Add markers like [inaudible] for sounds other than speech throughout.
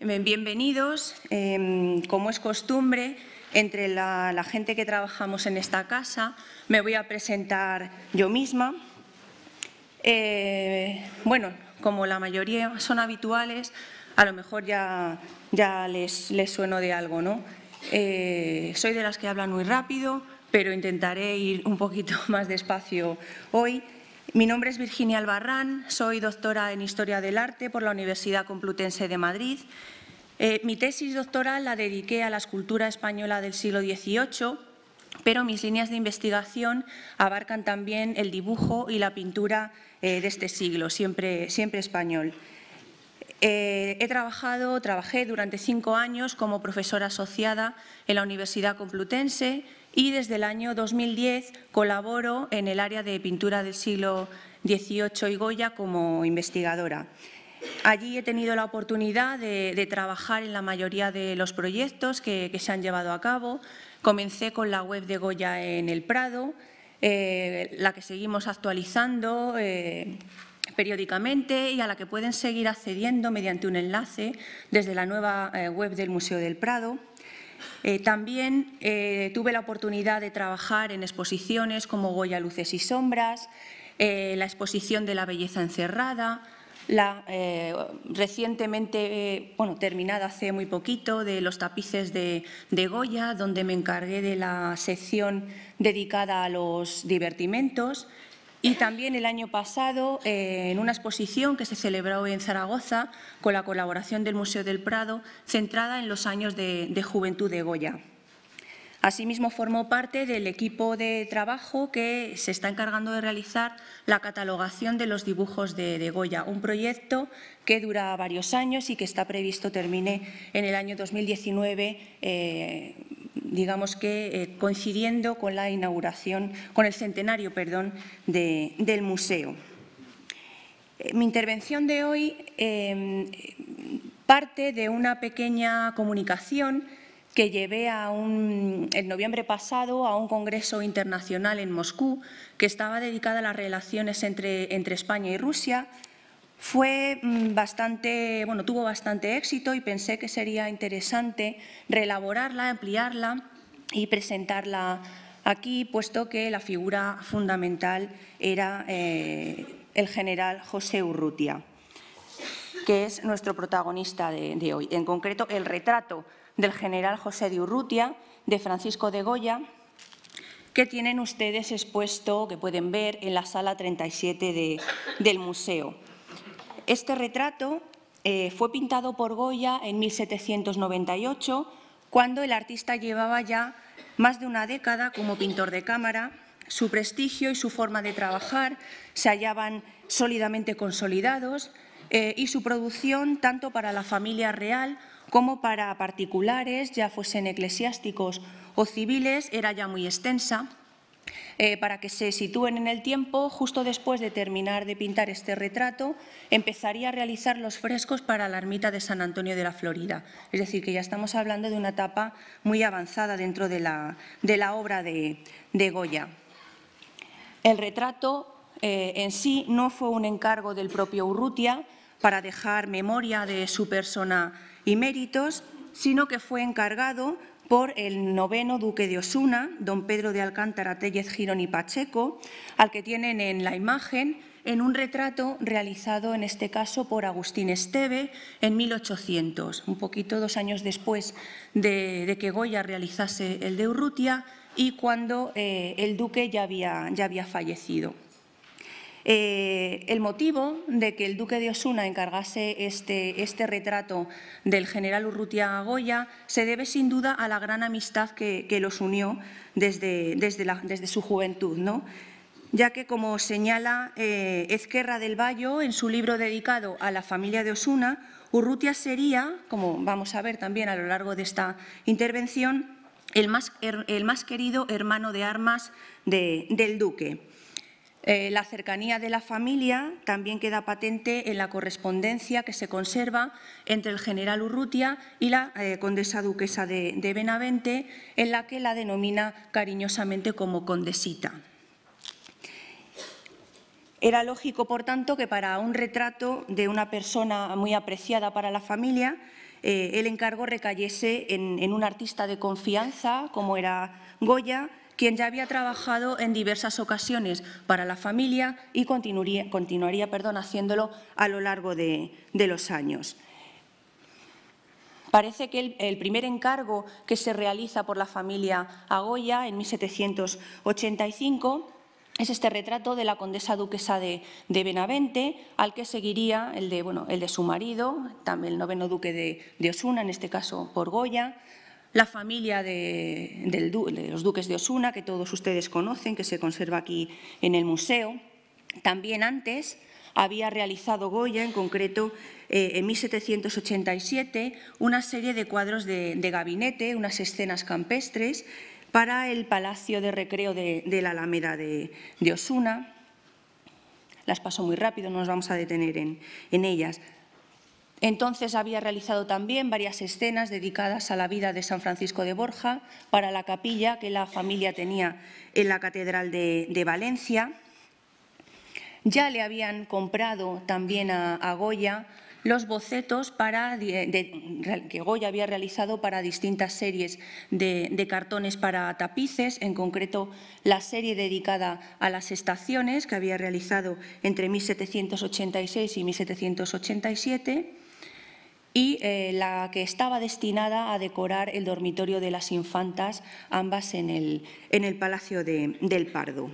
Bienvenidos. Em, como es costumbre, entre la, gente que trabajamos en esta casa, me voy a presentar yo misma. Eh, bueno, como la mayoría son habituales, a lo mejor ya, ya les, les sueno de algo, ¿no? Eh, soy de las que hablan muy rápido, pero intentaré ir un poquito [laughs] más despacio hoy. Mi nombre es Virginia Albarrán, soy doctora en Historia del Arte por la Universidad Complutense de Madrid. Eh, mi tesis doctoral la dediqué a la escultura española del siglo XVIII, pero mis líneas de investigación abarcan también el dibujo y la pintura eh, de este siglo, siempre, siempre español. Eh, he trabajado, trabajé durante cinco años como profesora asociada en la Universidad Complutense, y desde el año 2010 colaboro en el área de pintura del siglo XVIII y Goya como investigadora. Allí he tenido la oportunidad de, trabajar en la mayoría de los proyectos que, se han llevado a cabo. Comencé con la web de Goya en el Prado, eh, la que seguimos actualizando eh, periódicamente y a la que pueden seguir accediendo mediante un enlace desde la nueva eh, web del Museo del Prado. Eh, también eh, tuve la oportunidad de trabajar en exposiciones como Goya Luces y Sombras, eh, la exposición de la belleza encerrada, la recientemente terminada hace muy poquito de los tapices de, de Goya, donde me encargué de la sección dedicada a los divertimentos y también el año pasado, eh, en una exposición que se celebró en Zaragoza con la colaboración del Museo del Prado, centrada en los años de, juventud de Goya. Asimismo, formó parte del equipo de trabajo que se está encargando de realizar la catalogación de los dibujos de, Goya, un proyecto que dura varios años y que está previsto termine en el año 2019, digamos que eh, coincidiendo con la inauguración, con el centenario, perdón, del museo. Eh, mi intervención de hoy em, parte de una pequeña comunicación que llevé en noviembre pasado a un congreso internacional en Moscú que estaba dedicada a las relaciones entre, entre España y Rusia fue mm, bastante, bueno, tuvo bastante éxito y pensé que sería interesante reelaborarla, ampliarla y presentarla aquí, puesto que la figura fundamental era eh, el general José Urrutia, que es nuestro protagonista de, hoy. En concreto, el retrato del general José de Urrutia, de Francisco de Goya, que tienen ustedes expuesto, que pueden ver en la sala 37 del museo este retrato eh, fue pintado por Goya en 1798, cuando el artista llevaba ya más de una década como pintor de cámara. Su prestigio y su forma de trabajar se hallaban sólidamente consolidados eh, y su producción, tanto para la familia real como para particulares, ya fuesen eclesiásticos o civiles, era ya muy extensa. Eh, para que se sitúen en el tiempo, justo después de terminar de pintar este retrato, empezaría a realizar los frescos para la ermita de San Antonio de la Florida. Es decir, que ya estamos hablando de una etapa muy avanzada dentro de la, obra de, Goya. El retrato eh, en sí no fue un encargo del propio Urrutia para dejar memoria de su persona y méritos, sino que fue encargado por el noveno duque de Osuna, don Pedro de Alcántara Tellez Girón y Pacheco, al que tienen en la imagen en un retrato realizado en este caso por Agustín Esteve en 1800, un poquito dos años después de, que Goya realizase el de Urrutia y cuando eh, el duque ya ya había fallecido. Eh, el motivo de que el duque de Osuna encargase este, este, retrato del general Urrutia Goya se debe sin duda a la gran amistad que, los unió desde, su juventud. ya que, como señala eh, Ezquerra del Valle en su libro dedicado a la familia de Osuna, Urrutia sería, como vamos a ver también a lo largo de esta intervención, el más, querido hermano de armas del duque. Eh, la cercanía de la familia también queda patente en la correspondencia que se conserva entre el general Urrutia y la eh, condesa duquesa de, Benavente, en la que la denomina cariñosamente como condesita. Era lógico, por tanto, que para un retrato de una persona muy apreciada para la familia, eh, el encargo recayese en un artista de confianza, como era Goya, quien ya había trabajado en diversas ocasiones para la familia y continuaría, perdón, haciéndolo a lo largo de, los años. Parece que el, primer encargo que se realiza por la familia Agoya en 1785 es este retrato de la condesa duquesa de, Benavente, al que seguiría el de, bueno, el de su marido, también el noveno duque de, de Osuna, en este caso por Goya, la familia de, los duques de Osuna, que todos ustedes conocen, que se conserva aquí en el museo. También antes había realizado Goya, en concreto eh, en 1787, una serie de cuadros de, gabinete, unas escenas campestres, para el Palacio de Recreo de, la Alameda de, Osuna. Las paso muy rápido, no nos vamos a detener en ellas. Entonces había realizado también varias escenas dedicadas a la vida de San Francisco de Borja para la capilla que la familia tenía en la Catedral de, Valencia. Ya le habían comprado también a, Goya los bocetos que Goya había realizado para distintas series de, cartones para tapices, en concreto la serie dedicada a las estaciones que había realizado entre 1786 y 1787 y eh, la que estaba destinada a decorar el dormitorio de las infantas, ambas en el, Palacio del Pardo.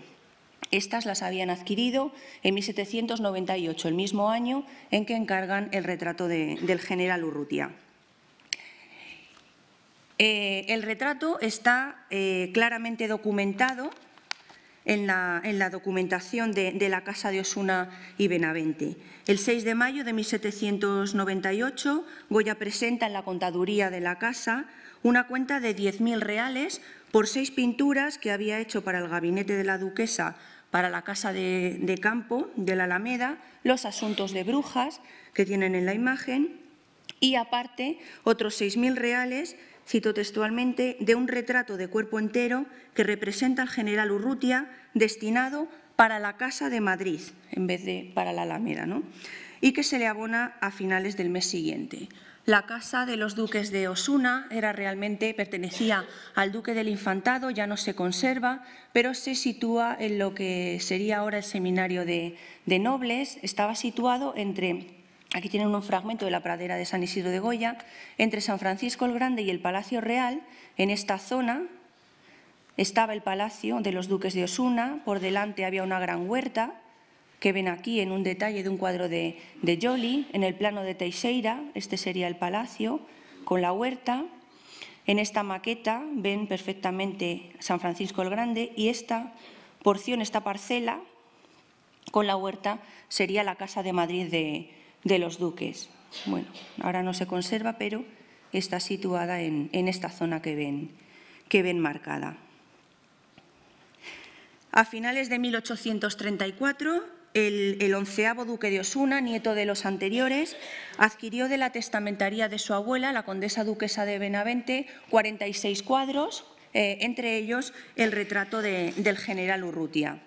Estas las habían adquirido en 1798, el mismo año en que encargan el retrato del general Urrutia. Eh, el retrato está eh, claramente documentado en la, documentación de, la Casa de Osuna y Benavente. El 6 de mayo de 1798, Goya presenta en la contaduría de la casa una cuenta de 10.000 reales por seis pinturas que había hecho para el gabinete de la duquesa para la casa de, de campo de la Alameda, los asuntos de brujas que tienen en la imagen y aparte otros 6.000 reales cito textualmente, de un retrato de cuerpo entero que representa al general Urrutia destinado para la Casa de Madrid en vez de para la Alameda, ¿no? y que se le abona a finales del mes siguiente. La casa de los duques de Osuna era realmente pertenecía al duque del Infantado, ya no se conserva, pero se sitúa en lo que sería ahora el seminario de nobles. Estaba situado entre Aquí tienen un fragmento de la pradera de San Isidro de Goya, entre San Francisco el Grande y el Palacio Real, en esta zona estaba el palacio de los duques de Osuna, por delante había una gran huerta, que ven aquí en un detalle de un cuadro de, de en el plano de Teixeira, este sería el palacio, con la huerta. En esta maqueta ven perfectamente San Francisco el Grande y esta porción, esta parcela con la huerta, sería la Casa de Madrid de, de los duques. Bueno, ahora no se conserva, pero está situada en, esta zona que ven, que ven marcada. A finales de 1834, el, onceavo duque de Osuna, nieto de los anteriores, adquirió de la testamentaría de su abuela, la condesa duquesa de Benavente, 46 cuadros, eh, entre ellos el retrato del general Urrutia.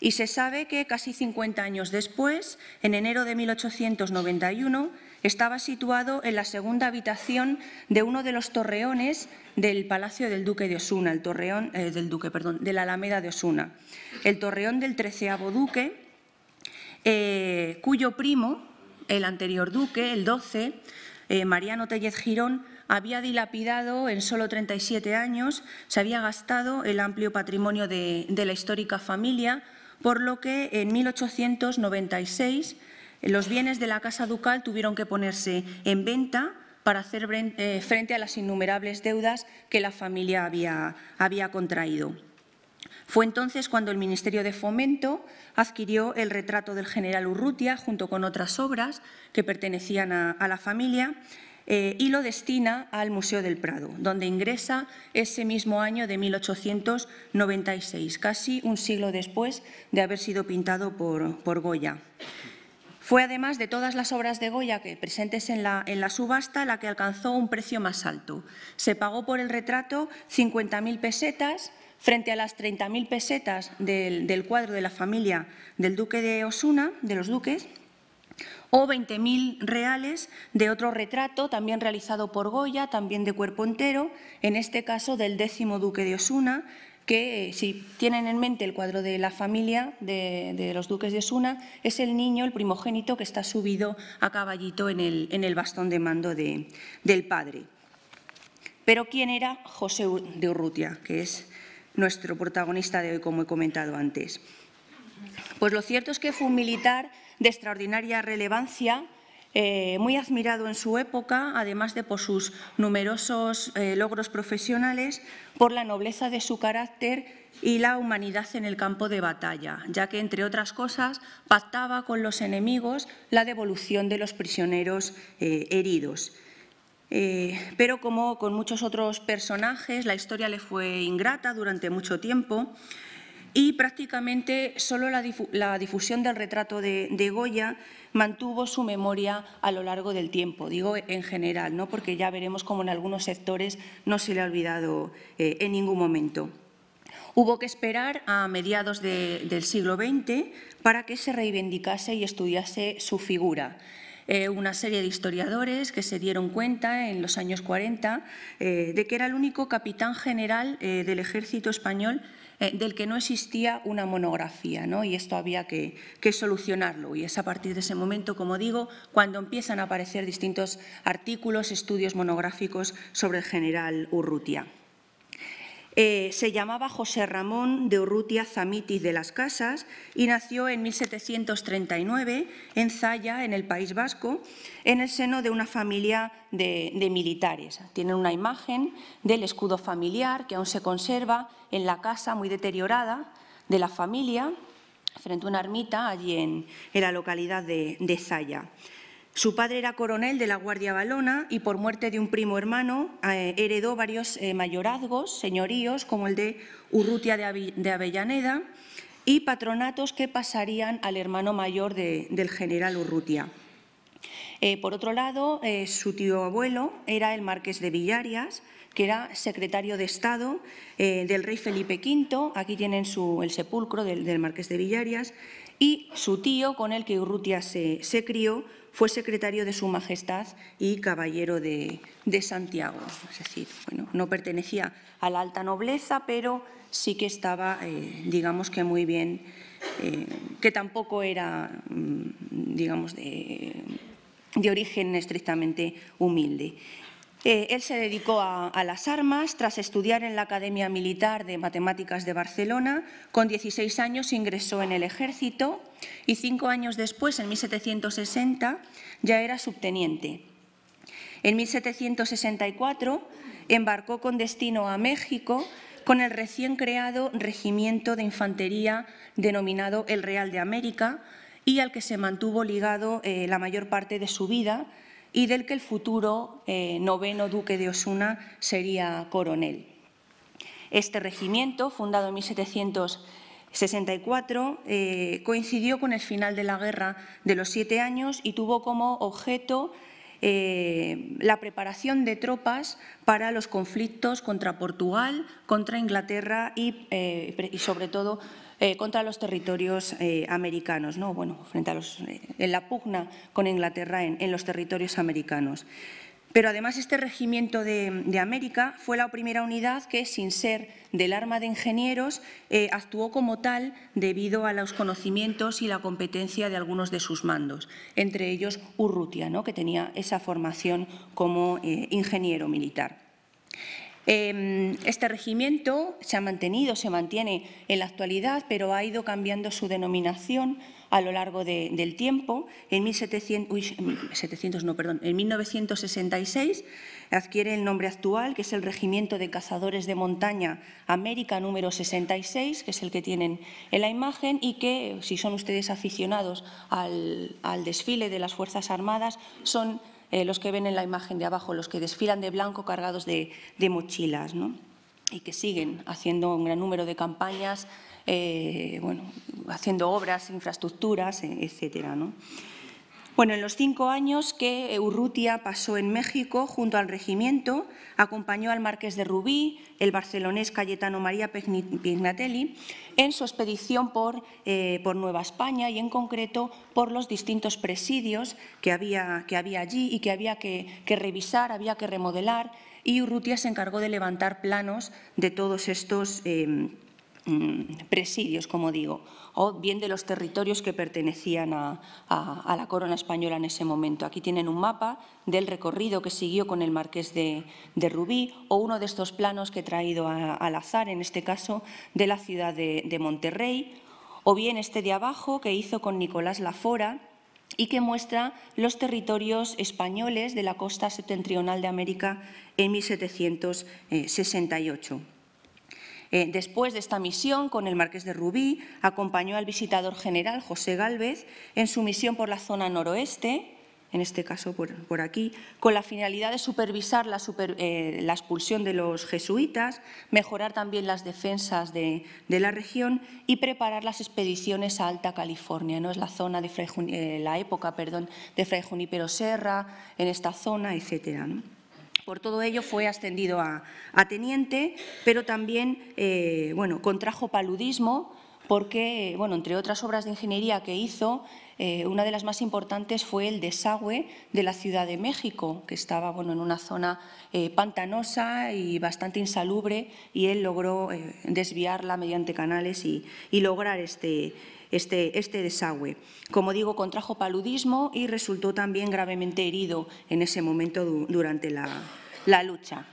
Y se sabe que casi 50 años después, en enero de 1891, estaba situado en la segunda habitación de uno de los torreones del Palacio del Duque de Osuna, el torreón eh, del Duque, perdón, de la Alameda de Osuna, el torreón del treceavo Duque, eh, cuyo primo, el anterior Duque, el 12, eh, Mariano Tellez Girón, había dilapidado en solo 37 años, se había gastado el amplio patrimonio de la histórica familia por lo que en 1896 eh, los bienes de la Casa Ducal tuvieron que ponerse en venta para hacer eh, frente a las innumerables deudas que la familia había, había contraído. Fue entonces cuando el Ministerio de Fomento adquirió el retrato del general Urrutia junto con otras obras que pertenecían a la familia eh, y lo destina al Museo del Prado, donde ingresa ese mismo año de 1896, casi un siglo después de haber sido pintado por, por Goya. Fue además de todas las obras de Goya que presentes en la, subasta la que alcanzó un precio más alto. Se pagó por el retrato 50.000 pesetas frente a las 30.000 pesetas del, cuadro de la familia del duque de Osuna, de los duques, o 20.000 reales de otro retrato, también realizado por Goya, también de cuerpo entero, en este caso del décimo duque de Osuna, que eh, si tienen en mente el cuadro de la familia de, los duques de Osuna, es el niño, el primogénito, que está subido a caballito en el, bastón de mando del padre. Pero ¿quién era José de Urrutia, que es nuestro protagonista de hoy, como he comentado antes? Pues lo cierto es que fue un militar de extraordinaria relevancia, eh, muy admirado en su época, además de por sus numerosos eh, logros profesionales, por la nobleza de su carácter y la humanidad en el campo de batalla, ya que, entre otras cosas, pactaba con los enemigos la devolución de los prisioneros eh, heridos. pero como con muchos otros personajes, la historia le fue ingrata durante mucho tiempo, y prácticamente solo la, difusión del retrato de, Goya mantuvo su memoria a lo largo del tiempo, digo en general, ¿no? porque ya veremos cómo en algunos sectores no se le ha olvidado eh, en ningún momento. Hubo que esperar a mediados del siglo XX para que se reivindicase y estudiase su figura. Eh, una serie de historiadores que se dieron cuenta en los años 40 eh, de que era el único capitán general del ejército español eh, del que no existía una monografía, ¿no? y esto había que, solucionarlo. Y es a partir de ese momento, como digo, cuando empiezan a aparecer distintos artículos, estudios monográficos sobre el general Urrutia. Eh, se llamaba José Ramón de Urrutia Zamitis de las Casas y nació en 1739 en Zaya, en el País Vasco, en el seno de una familia de, militares. Tienen una imagen del escudo familiar que aún se conserva en la casa muy deteriorada de la familia, frente a una ermita allí en, la localidad de, Zaya. Su padre era coronel de la Guardia Valona y por muerte de un primo hermano eh, heredó varios eh, mayorazgos, señoríos, como el de Urrutia de Avellaneda y patronatos que pasarían al hermano mayor del general Urrutia. Eh, por otro lado, eh, su tío abuelo era el marqués de Villarias, que era secretario de Estado eh, del rey Felipe V. Aquí tienen el sepulcro del, marqués de Villarias. Y su tío, con el que Urrutia se, crió, fue secretario de Su Majestad y caballero de, Santiago. Es decir, bueno, no pertenecía a la alta nobleza, pero sí que estaba, digamos que muy bien, que tampoco era, mm, digamos, de de origen estrictamente humilde. Eh, él se dedicó a, a, las armas tras estudiar en la Academia Militar de Matemáticas de Barcelona. Con 16 años ingresó en el ejército y cinco años después, en 1760, ya era subteniente. En 1764 embarcó con destino a México con el recién creado Regimiento de Infantería denominado el Real de América, y al que se mantuvo ligado eh, la mayor parte de su vida y del que el futuro eh, noveno duque de Osuna sería coronel. Este regimiento, fundado en 1764, eh, coincidió con el final de la Guerra de los Siete Años y tuvo como objeto la preparación de tropas para los conflictos contra Portugal, contra Inglaterra y sobre todo, eh, contra los territorios eh, americanos, ¿no? bueno, frente eh, en la pugna con Inglaterra en, los territorios americanos. Pero además este regimiento de, América fue la primera unidad que, sin ser del arma de ingenieros, actuó como tal debido a los conocimientos y la competencia de algunos de sus mandos, entre ellos Urrutia, ¿no? que tenía esa formación como ingeniero militar. Em, este regimiento se ha mantenido, se mantiene en la actualidad, pero ha ido cambiando su denominación a lo largo del tiempo. En, 1700, perdón, en 1966 adquiere el nombre actual, que es el Regimiento de Cazadores de Montaña América número 66, que es el que tienen en la imagen y que, si son ustedes aficionados al desfile de las Fuerzas Armadas, son eh, los que ven en la imagen de abajo, los que desfilan de blanco cargados de, mochilas, ¿no? y que siguen haciendo un gran número de campañas, eh, haciendo obras, infraestructuras, eh, etcétera. ¿no? Bueno, en los cinco años que Urrutia pasó en México junto al regimiento, acompañó al marqués de Rubí, el barcelonés Cayetano María Pignatelli, en su expedición por, eh, por Nueva España y en concreto por los distintos presidios que había, que había allí y que había que, revisar, había que remodelar, y Urrutia se encargó de levantar planos de todos estos... Eh, Mm, presidios, como digo, o bien de los territorios que pertenecían a, la corona española en ese momento. Aquí tienen un mapa del recorrido que siguió con el marqués de, Rubí o uno de estos planos que he traído al azar, en este caso, de la ciudad de, de Monterrey, o bien este de abajo que hizo con Nicolás Lafora, y que muestra los territorios españoles de la costa septentrional de América en 1768. Eh, después de esta misión, con el marqués de Rubí, acompañó al visitador general José Gálvez en su misión por la zona noroeste, en este caso por, aquí, con la finalidad de supervisar eh, la, expulsión de los jesuitas, mejorar también las defensas de, la región y preparar las expediciones a Alta California, ¿no? es la zona de eh, la época perdón, de Fray Junípero Serra, en esta zona, etcétera. Por todo ello fue ascendido a, teniente, pero también eh, bueno, contrajo paludismo porque, bueno, entre otras obras de ingeniería que hizo, eh, una de las más importantes fue el desagüe de la Ciudad de México, que estaba bueno, en una zona eh, pantanosa y bastante insalubre, y él logró desviarla mediante canales y, y lograr este, este, este, desagüe. Como digo, contrajo paludismo y resultó también gravemente herido en ese momento durante la, lucha.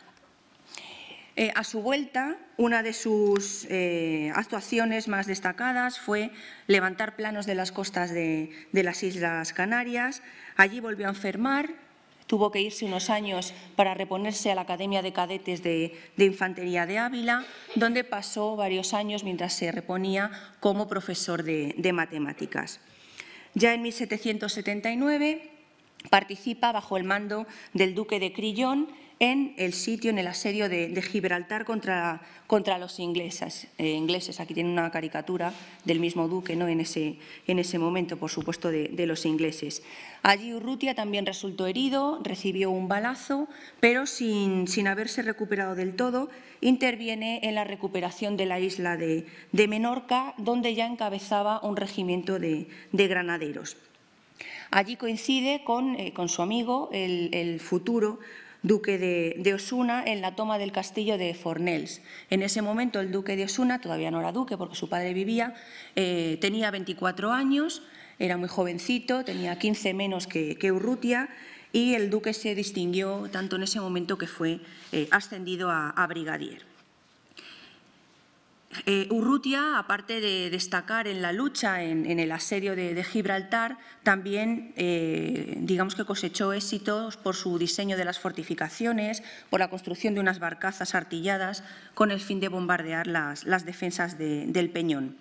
Eh, a su vuelta, una de sus eh, actuaciones más destacadas fue levantar planos de las costas de las Islas Canarias. Allí volvió a enfermar tuvo que irse unos años para reponerse a la Academia de Cadetes de, Infantería de Ávila, donde pasó varios años mientras se reponía como profesor de, de matemáticas. Ya en 1779 participa bajo el mando del duque de Crillón en el sitio, en el asedio de, Gibraltar contra, contra los eh, ingleses. Aquí tiene una caricatura del mismo duque ¿no? en, ese, en ese momento, por supuesto, de, los ingleses. Allí Urrutia también resultó herido, recibió un balazo, pero sin, sin haberse recuperado del todo, interviene en la recuperación de la isla de, Menorca, donde ya encabezaba un regimiento de, granaderos. Allí coincide eh, con, su amigo, el, el futuro duque de, Osuna, en la toma del castillo de Fornells. En ese momento el duque de Osuna, todavía no era duque porque su padre vivía, eh, tenía 24 años, era muy jovencito, tenía 15 menos que, Urrutia y el duque se distinguió tanto en ese momento que fue eh, ascendido a brigadier. Eh, Urrutia, aparte de destacar en la lucha en, el asedio de, Gibraltar, también eh, digamos que cosechó éxitos por su diseño de las fortificaciones, por la construcción de unas barcazas artilladas con el fin de bombardear las, defensas del Peñón.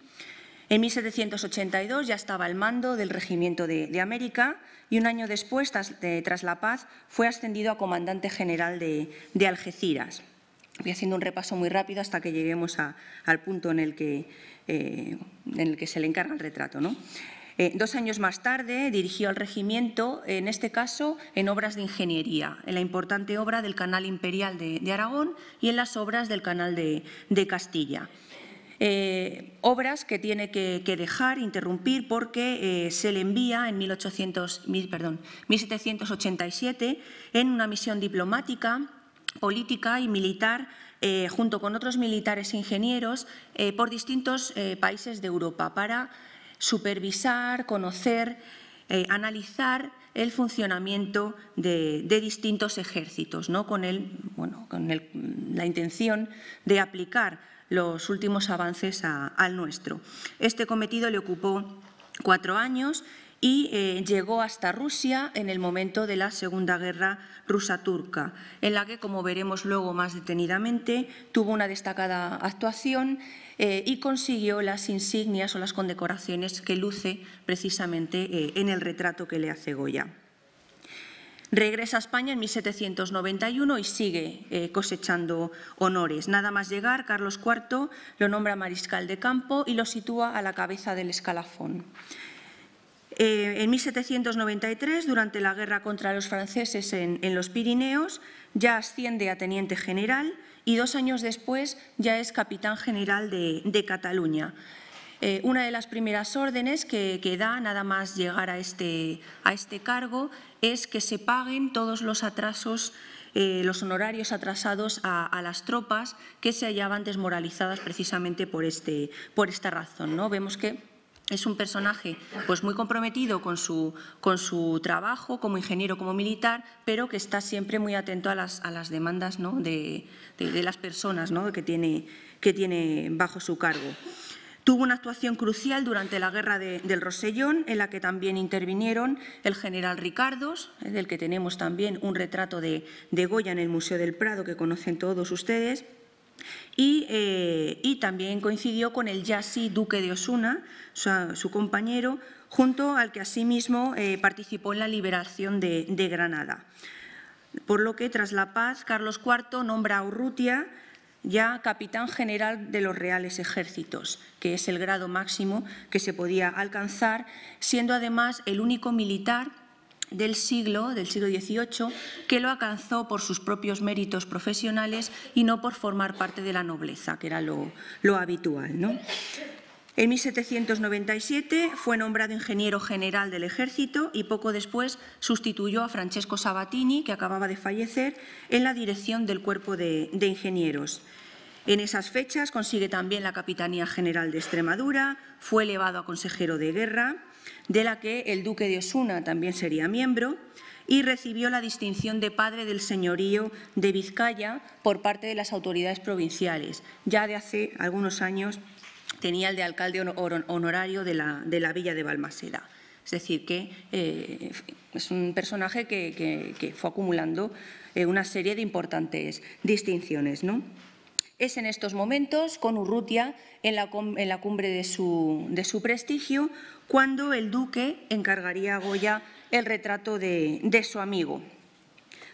En 1782 ya estaba al mando del Regimiento de, América y un año después, eh, tras, la paz, fue ascendido a comandante general de Algeciras. Voy haciendo un repaso muy rápido hasta que lleguemos al punto en el, que, eh, en el que se le encarga el retrato. Eh, dos años más tarde dirigió al regimiento, en este caso en obras de ingeniería, en la importante obra del Canal Imperial de, Aragón y en las obras del Canal de, Castilla. Eh, obras que tiene que, dejar, interrumpir, porque se le envía en 1800, mil, perdón, 1787 en una misión diplomática política y militar eh, junto con otros militares e ingenieros eh, por distintos eh, países de Europa para supervisar, conocer, analizar el funcionamiento de, distintos ejércitos, ¿no? con, el, bueno, con la intención de aplicar los últimos avances al nuestro. Este cometido le ocupó cuatro años y eh, llegó hasta Rusia en el momento de la Segunda Guerra Rusa-Turca, en la que, como veremos luego más detenidamente, tuvo una destacada actuación eh, y consiguió las insignias o las condecoraciones que luce precisamente eh, en el retrato que le hace Goya. Regresa a España en 1791 y sigue cosechando honores. Nada más llegar, Carlos IV lo nombra mariscal de campo y lo sitúa a la cabeza del escalafón. Eh, en 1793, durante la guerra contra los franceses en, los Pirineos, ya asciende a teniente general y dos años después ya es capitán general de, Cataluña. Eh, una de las primeras órdenes que, da, nada más llegar este, a este, cargo, es que se paguen todos los atrasos eh, los honorarios atrasados a, a, las tropas que se hallaban desmoralizadas precisamente por, este, por esta razón. ¿no? Vemos que es un personaje pues muy comprometido con su, con su trabajo como ingeniero, como militar, pero que está siempre muy atento a las, a las demandas de, las personas que, tiene, que tiene bajo su cargo. Tuvo una actuación crucial durante la guerra del Rosellón, en la que también intervinieron el general Ricardos, del que tenemos también un retrato de, de Goya en el Museo del Prado, que conocen todos ustedes, eh, y, también coincidió con el ya sí duque de Osuna, su, compañero, junto al que asimismo eh, participó en la liberación de, de, Granada. Por lo que, tras la paz, Carlos IV nombra a Urrutia ya capitán general de los reales ejércitos, que es el grado máximo que se podía alcanzar, siendo además el único militar del siglo, del siglo XVIII, que lo alcanzó por sus propios méritos profesionales y no por formar parte de la nobleza, que era lo, habitual. En 1797 fue nombrado ingeniero general del ejército y poco después sustituyó a Francesco Sabatini, que acababa de fallecer, en la dirección del cuerpo de ingenieros. En esas fechas consigue también la Capitanía General de Extremadura, fue elevado a consejero de guerra de la que el duque de Osuna también sería miembro, y recibió la distinción de padre del señorío de Vizcaya por parte de las autoridades provinciales. Ya de hace algunos años tenía el de alcalde honorario de la, villa de Balmaseda. Es decir, que eh, es un personaje que, fue acumulando eh, una serie de importantes distinciones. ¿no? Es en estos momentos, con Urrutia, en la, cumbre de su prestigio, cuando el duque encargaría a Goya el retrato de, su amigo.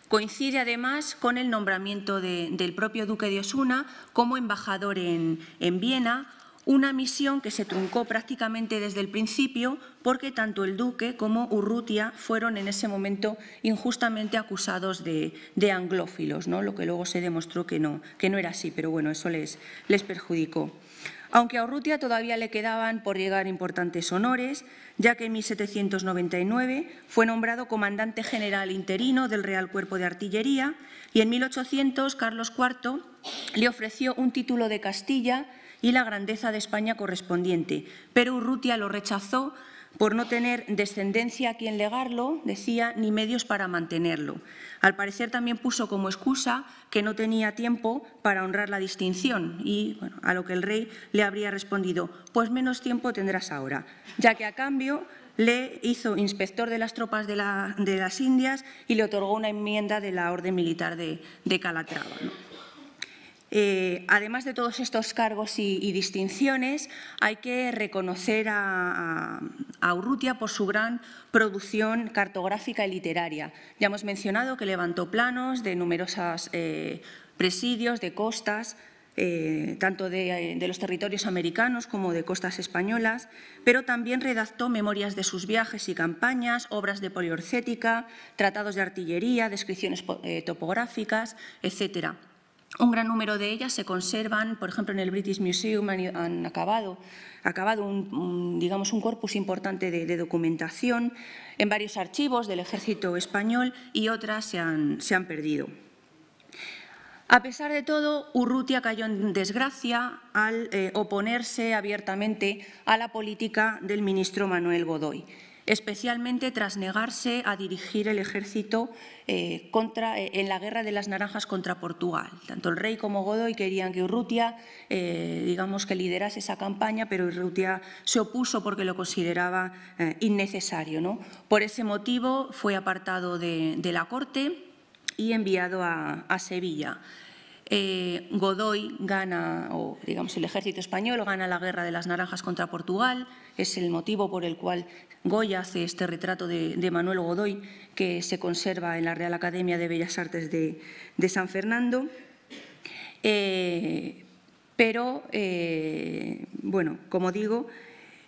Coincide además con el nombramiento del propio duque de Osuna como embajador en, Viena, una misión que se truncó prácticamente desde el principio porque tanto el duque como Urrutia fueron en ese momento injustamente acusados de, anglófilos, ¿no? lo que luego se demostró que no, que no era así, pero bueno, eso les perjudicó aunque a Urrutia todavía le quedaban por llegar importantes honores, ya que en 1799 fue nombrado comandante general interino del Real Cuerpo de Artillería y en 1800 Carlos IV le ofreció un título de Castilla y la grandeza de España correspondiente, pero Urrutia lo rechazó por no tener descendencia a quien legarlo, decía, ni medios para mantenerlo. Al parecer también puso como excusa que no tenía tiempo para honrar la distinción y a lo que el rey le habría respondido, pues menos tiempo tendrás ahora, ya que a cambio le hizo inspector de las tropas de, las Indias y le otorgó una enmienda de la Orden Militar de, Calatrava. Eh, además de todos estos cargos y, distinciones, hay que reconocer a, Urrutia por su gran producción cartográfica y literaria. Ya hemos mencionado que levantó planos de numerosos eh, presidios, de costas, eh, tanto de, los territorios americanos como de costas españolas, pero también redactó memorias de sus viajes y campañas, obras de poliorcética, tratados de artillería, descripciones topográficas, etcétera. Un gran número de ellas se conservan, por ejemplo, en el British Museum han, acabado, acabado un, digamos, un corpus importante de, documentación en varios archivos del ejército español y otras se han, perdido. A pesar de todo, Urrutia cayó en desgracia al eh, oponerse abiertamente a la política del ministro Manuel Godoy especialmente tras negarse a dirigir el ejército eh, eh, en la guerra de las naranjas contra Portugal. Tanto el rey como Godoy querían que Urrutia, eh, digamos, que liderase esa campaña, pero Urrutia se opuso porque lo consideraba innecesario. ¿no? Por ese motivo fue apartado de, la corte y enviado a, Sevilla. Godoy gana, o digamos el ejército español gana la guerra de las naranjas contra Portugal, es el motivo por el cual Goya hace este retrato de, Manuel Godoy, que se conserva en la Real Academia de Bellas Artes de, San Fernando. Eh, pero, eh, bueno, como digo,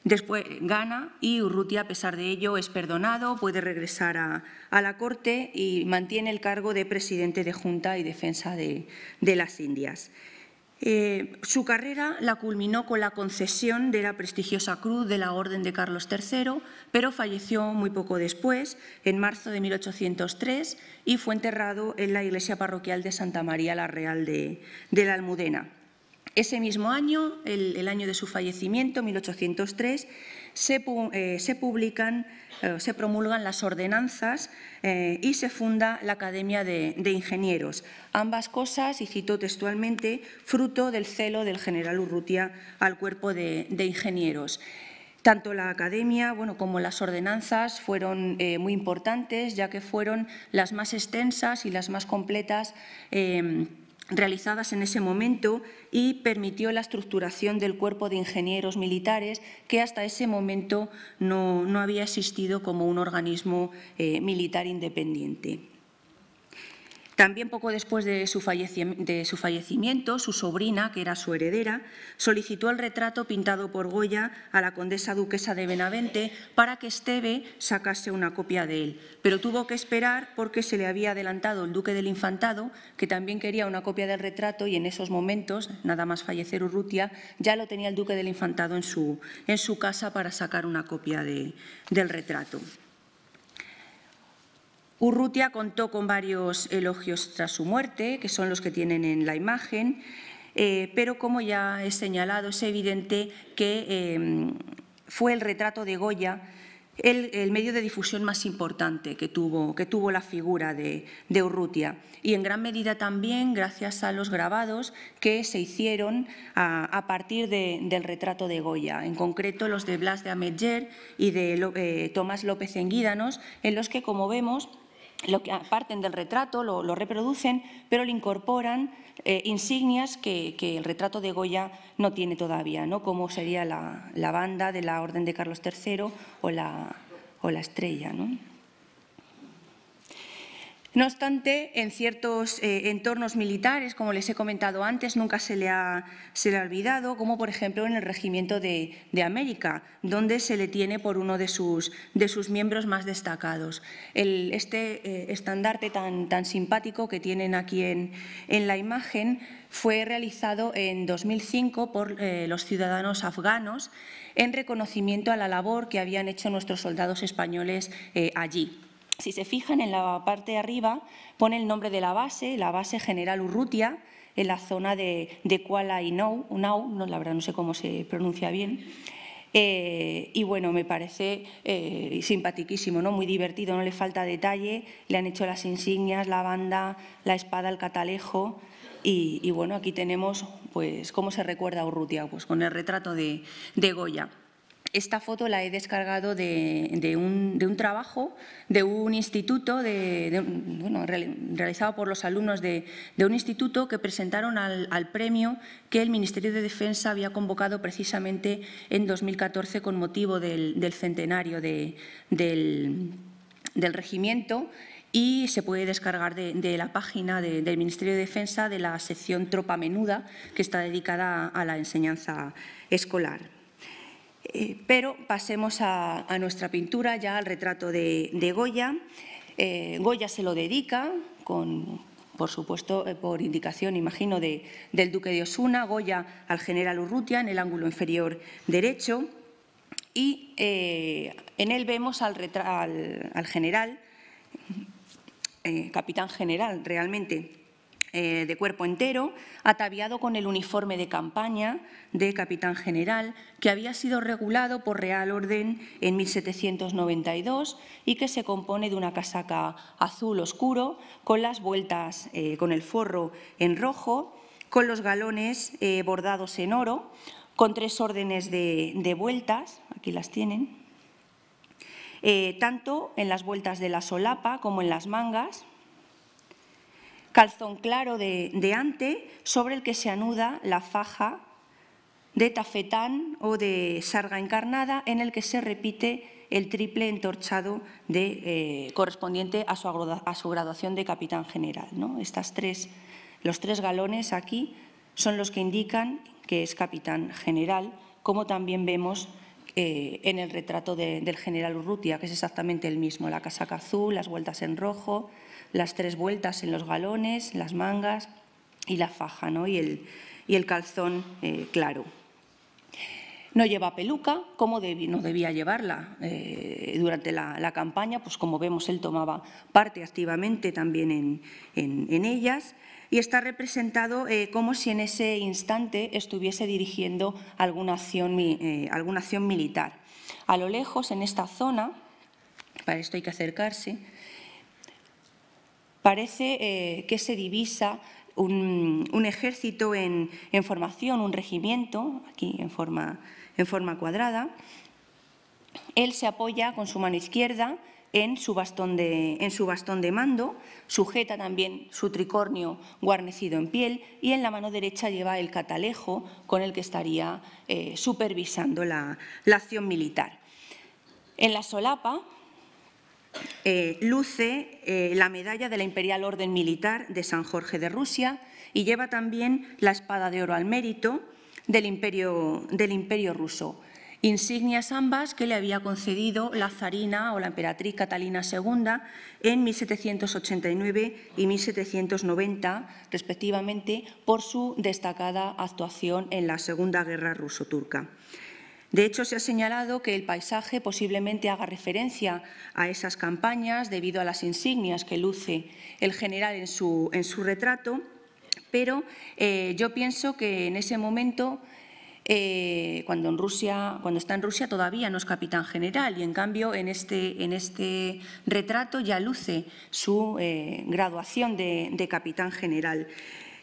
Después gana y Urrutia, a pesar de ello, es perdonado, puede regresar a, la Corte y mantiene el cargo de presidente de Junta y Defensa de las Indias. Eh, su carrera la culminó con la concesión de la prestigiosa cruz de la Orden de Carlos III, pero falleció muy poco después, en marzo de 1803, y fue enterrado en la iglesia parroquial de Santa María la Real de, la Almudena. Ese mismo año, el, el año de su fallecimiento, 1803, eh, se, publican, eh, se promulgan las ordenanzas eh, y se funda la Academia de, Ingenieros. Ambas cosas, y cito textualmente, fruto del celo del general Urrutia al cuerpo de, ingenieros. Tanto la academia bueno, como las ordenanzas fueron muy importantes, ya que fueron las más extensas y las más completas realizadas en ese momento y permitió la estructuración del cuerpo de ingenieros militares que hasta ese momento no, había existido como un organismo eh, militar independiente. También poco después de su, fallecimiento, su sobrina, que era su heredera, solicitó el retrato pintado por Goya a la condesa duquesa de Benavente para que Esteve sacase una copia de él, pero tuvo que esperar porque se le había adelantado el duque del Infantado, que también quería una copia del retrato y en esos momentos, nada más fallecer Urrutia, ya lo tenía el duque del Infantado en su, casa para sacar una copia del retrato. Urrutia contó con varios elogios tras su muerte, que son los que tienen en la imagen, eh, pero como ya he señalado, es evidente que eh, fue el retrato de Goya el, medio de difusión más importante que tuvo, la figura de, Urrutia y en gran medida también gracias a los grabados que se hicieron a, partir del retrato de Goya, en concreto los de Blas de Ametller y de eh, Tomás López Enguídanos, en los que, como vemos, lo que parten del retrato, lo, reproducen, pero le incorporan eh, insignias que, el retrato de Goya no tiene todavía, ¿no? como sería la, banda de la Orden de Carlos III o la, estrella. No obstante, en ciertos eh, entornos militares, como les he comentado antes, nunca se le, ha, olvidado, como por ejemplo en el Regimiento de, América, donde se le tiene por uno de sus, de sus miembros más destacados. este eh, estandarte tan, simpático que tienen aquí en, en la imagen fue realizado en 2005 por eh, los ciudadanos afganos en reconocimiento a la labor que habían hecho nuestros soldados españoles allí si se fijan en la parte de arriba, pone el nombre de la base, la base General Urrutia, en la zona de, Kuala Inau, Unau, la verdad no sé cómo se pronuncia bien. Eh, y bueno, me parece eh, ¿no? muy divertido, no le falta detalle, le han hecho las insignias, la banda, la espada, el catalejo. Y, bueno, aquí tenemos pues cómo se recuerda a Urrutia, pues con el retrato de Goya. Esta foto la he descargado de, un, trabajo de un instituto, realizado por los alumnos de, un instituto que presentaron al, premio que el Ministerio de Defensa había convocado precisamente en 2014 con motivo del, centenario del, regimiento y se puede descargar de, la página del Ministerio de Defensa de la sección Tropa Menuda, que está dedicada a la enseñanza escolar. Eh, pero pasemos a, nuestra pintura, ya al retrato de, Goya. Eh, Goya se lo dedica, por supuesto, eh, por indicación, imagino, del duque de Osuna, Goya al general Urrutia en el ángulo inferior derecho. Y en él vemos al general, capitán general realmente, eh, de cuerpo entero, ataviado con el uniforme de campaña de capitán general, que había sido regulado por Real Orden en 1792 y que se compone de una casaca azul oscuro con las vueltas, eh, con el forro en rojo, con los galones eh, bordados en oro, con tres órdenes de, vueltas, aquí las tienen, tanto en las vueltas de la solapa como en las mangas, calzón claro de, ante sobre el que se anuda la faja de tafetán o de sarga encarnada en el que se repite el triple entorchado eh, correspondiente a su, a su, graduación de capitán general. ¿no? Estas tres, los tres galones aquí son los que indican que es capitán general, como también vemos eh, en el retrato del general Urrutia, que es exactamente el mismo, la casaca azul, las vueltas en rojo, las tres vueltas en los galones, las mangas y la faja ¿no? y, el, y, el, calzón eh, claro. No lleva peluca, como no debía llevarla eh, durante la, campaña, pues como vemos él tomaba parte activamente también en ellas y está representado eh, como si en ese instante estuviese dirigiendo alguna acción, eh, alguna acción militar. A lo lejos, en esta zona, para esto hay que acercarse, parece eh, que se divisa un, ejército en, en, formación, un regimiento, aquí en forma, en forma cuadrada. Él se apoya con su mano izquierda en su bastón de, en su bastón de mando, sujeta también su tricornio guarnecido en piel y en la mano derecha lleva el catalejo con el que estaría eh, supervisando la, acción militar. En la solapa eh, luce eh, la medalla de la Imperial Orden Militar de San Jorge de Rusia y lleva también la espada de oro al mérito del Imperio, del imperio ruso insignias ambas que le había concedido la zarina o la emperatriz Catalina II en 1789 y 1790, respectivamente, por su destacada actuación en la Segunda Guerra Ruso-Turca. De hecho, se ha señalado que el paisaje posiblemente haga referencia a esas campañas debido a las insignias que luce el general en su, en su retrato, pero eh, yo pienso que en ese momento eh, cuando, está en Rusia todavía no es capitán general y en cambio en este, este retrato ya luce su eh, graduación de, capitán general.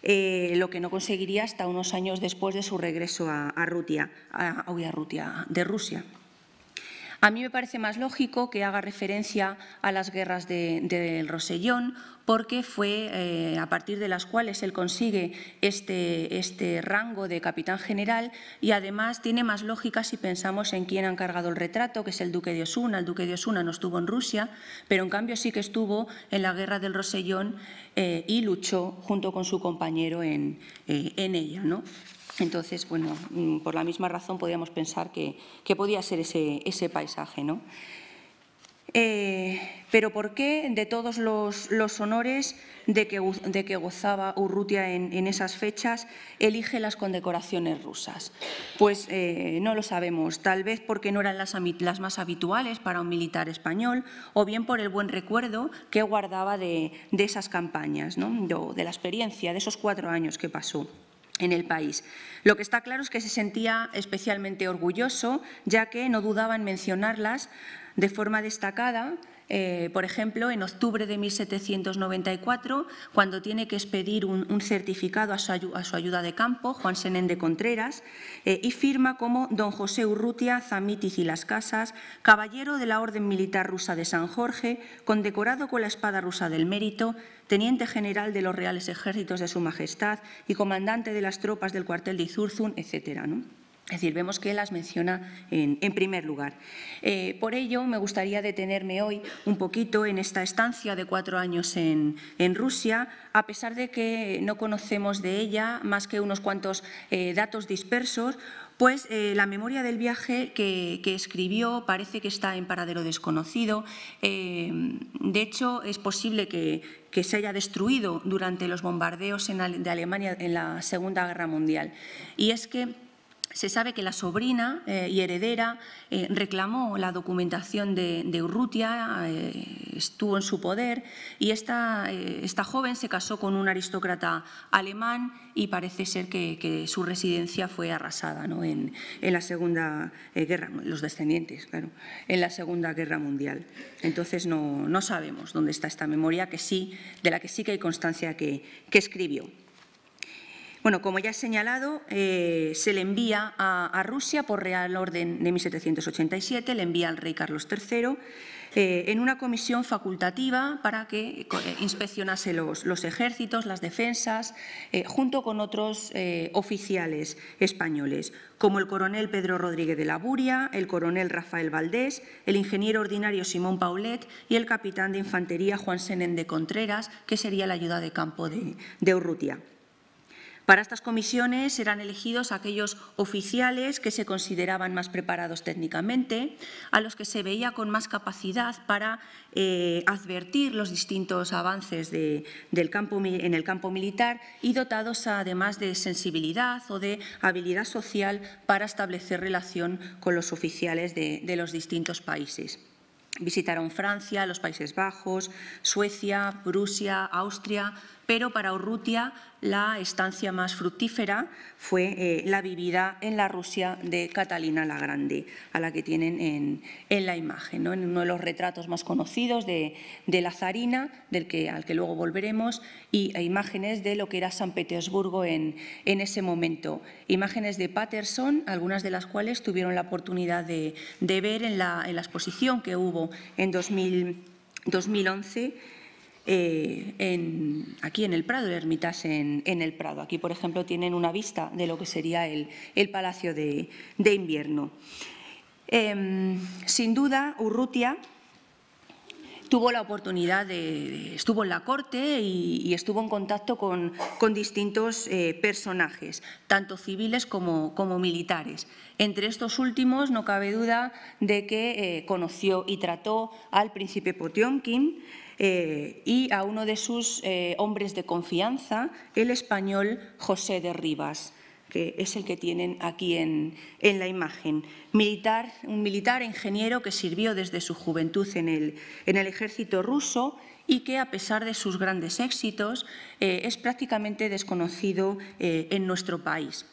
Eh, lo que no conseguiría hasta unos años después de su regreso a, a Rutia, a, a Rutia, de Rusia. A mí me parece más lógico que haga referencia a las guerras del Rosellón, porque fue eh, a partir de las cuales él consigue este, este rango de capitán general y además tiene más lógica si pensamos en quién ha encargado el retrato, que es el duque de Osuna. El duque de Osuna no estuvo en Rusia, pero en cambio sí que estuvo en la guerra del Rosellón eh, y luchó junto con su compañero en, eh, en ella. ¿no? Entonces, bueno, mm, por la misma razón podíamos pensar que, podía ser ese, paisaje. Eh, pero ¿por qué de todos los, honores de que, gozaba Urrutia en, esas fechas elige las condecoraciones rusas? Pues eh, no lo sabemos, tal vez porque no eran las, más habituales para un militar español o bien por el buen recuerdo que guardaba de, esas campañas, de la experiencia, de esos cuatro años que pasó en el país. Lo que está claro es que se sentía especialmente orgulloso, ya que no dudaba en mencionarlas de forma destacada eh, por ejemplo, en octubre de 1794, cuando tiene que expedir un, certificado a su, ayuda de campo, Juan Senén de Contreras, eh, y firma como don José Urrutia Zamitis y las Casas, caballero de la Orden Militar Rusa de San Jorge, condecorado con la Espada Rusa del Mérito, teniente general de los Reales Ejércitos de Su Majestad y comandante de las tropas del cuartel de Izurzun, etc. ¿no? Es decir, vemos que las menciona en, primer lugar. Eh, por ello, me gustaría detenerme hoy un poquito en esta estancia de cuatro años en, Rusia, a pesar de que no conocemos de ella más que unos cuantos eh, datos dispersos, pues eh, la memoria del viaje que, escribió parece que está en paradero desconocido. de hecho, es posible que, se haya destruido durante los bombardeos de Alemania en la Segunda Guerra Mundial. Y es que se sabe que la sobrina eh, y heredera eh, reclamó la documentación de, Urrutia, eh, estuvo en su poder y esta, esta, joven se casó con un aristócrata alemán y parece ser que, su residencia fue arrasada en, la Segunda Guerra, los descendientes, claro, en la Segunda Guerra Mundial. Entonces no, sabemos dónde está esta memoria que sí, de la que sí que hay constancia que escribió. Bueno, como ya he señalado, eh, se le envía a, Rusia por Real Orden de 1787, le envía al rey Carlos III eh, en una comisión facultativa para que eh, inspeccionase los, ejércitos, las defensas, junto con otros oficiales españoles, como el coronel Pedro Rodríguez de la Buria, el coronel Rafael Valdés, el ingeniero ordinario Simón Paulet y el capitán de infantería Juan Senén de Contreras, que sería la ayuda de campo de, de Urrutia. Para estas comisiones eran elegidos aquellos oficiales que se consideraban más preparados técnicamente, a los que se veía con más capacidad para eh, advertir los distintos avances del campo, en el campo militar y dotados además de sensibilidad o de habilidad social para establecer relación con los oficiales de, de los distintos países. Visitaron Francia, los Países Bajos, Suecia, Prusia, Austria, pero para Urrutia la estancia más fructífera fue eh, la vivida en la Rusia de Catalina la Grande, a la que tienen en, la imagen, en uno de los retratos más conocidos de, la zarina, al que luego volveremos, y e imágenes de lo que era San Petersburgo en, ese momento. Imágenes de Patterson, algunas de las cuales tuvieron la oportunidad de, ver en la, exposición que hubo en 2011 eh, aquí en el Prado, ermitas ermitas en, el Prado. Aquí, por ejemplo, tienen una vista de lo que sería el, Palacio de, Invierno. Em, sin duda, Urrutia tuvo la oportunidad de, estuvo en la corte y, estuvo en contacto con, distintos eh, personajes, tanto civiles como, como, militares. Entre estos últimos no cabe duda de que eh, conoció y trató al príncipe Potiomkin, eh, y a uno de sus eh, hombres de confianza, el español José de Rivas que es el que tienen aquí en, la imagen. Militar, un militar ingeniero que sirvió desde su juventud en el, en el ejército ruso y que, a pesar de sus grandes éxitos, eh, es prácticamente desconocido en nuestro país.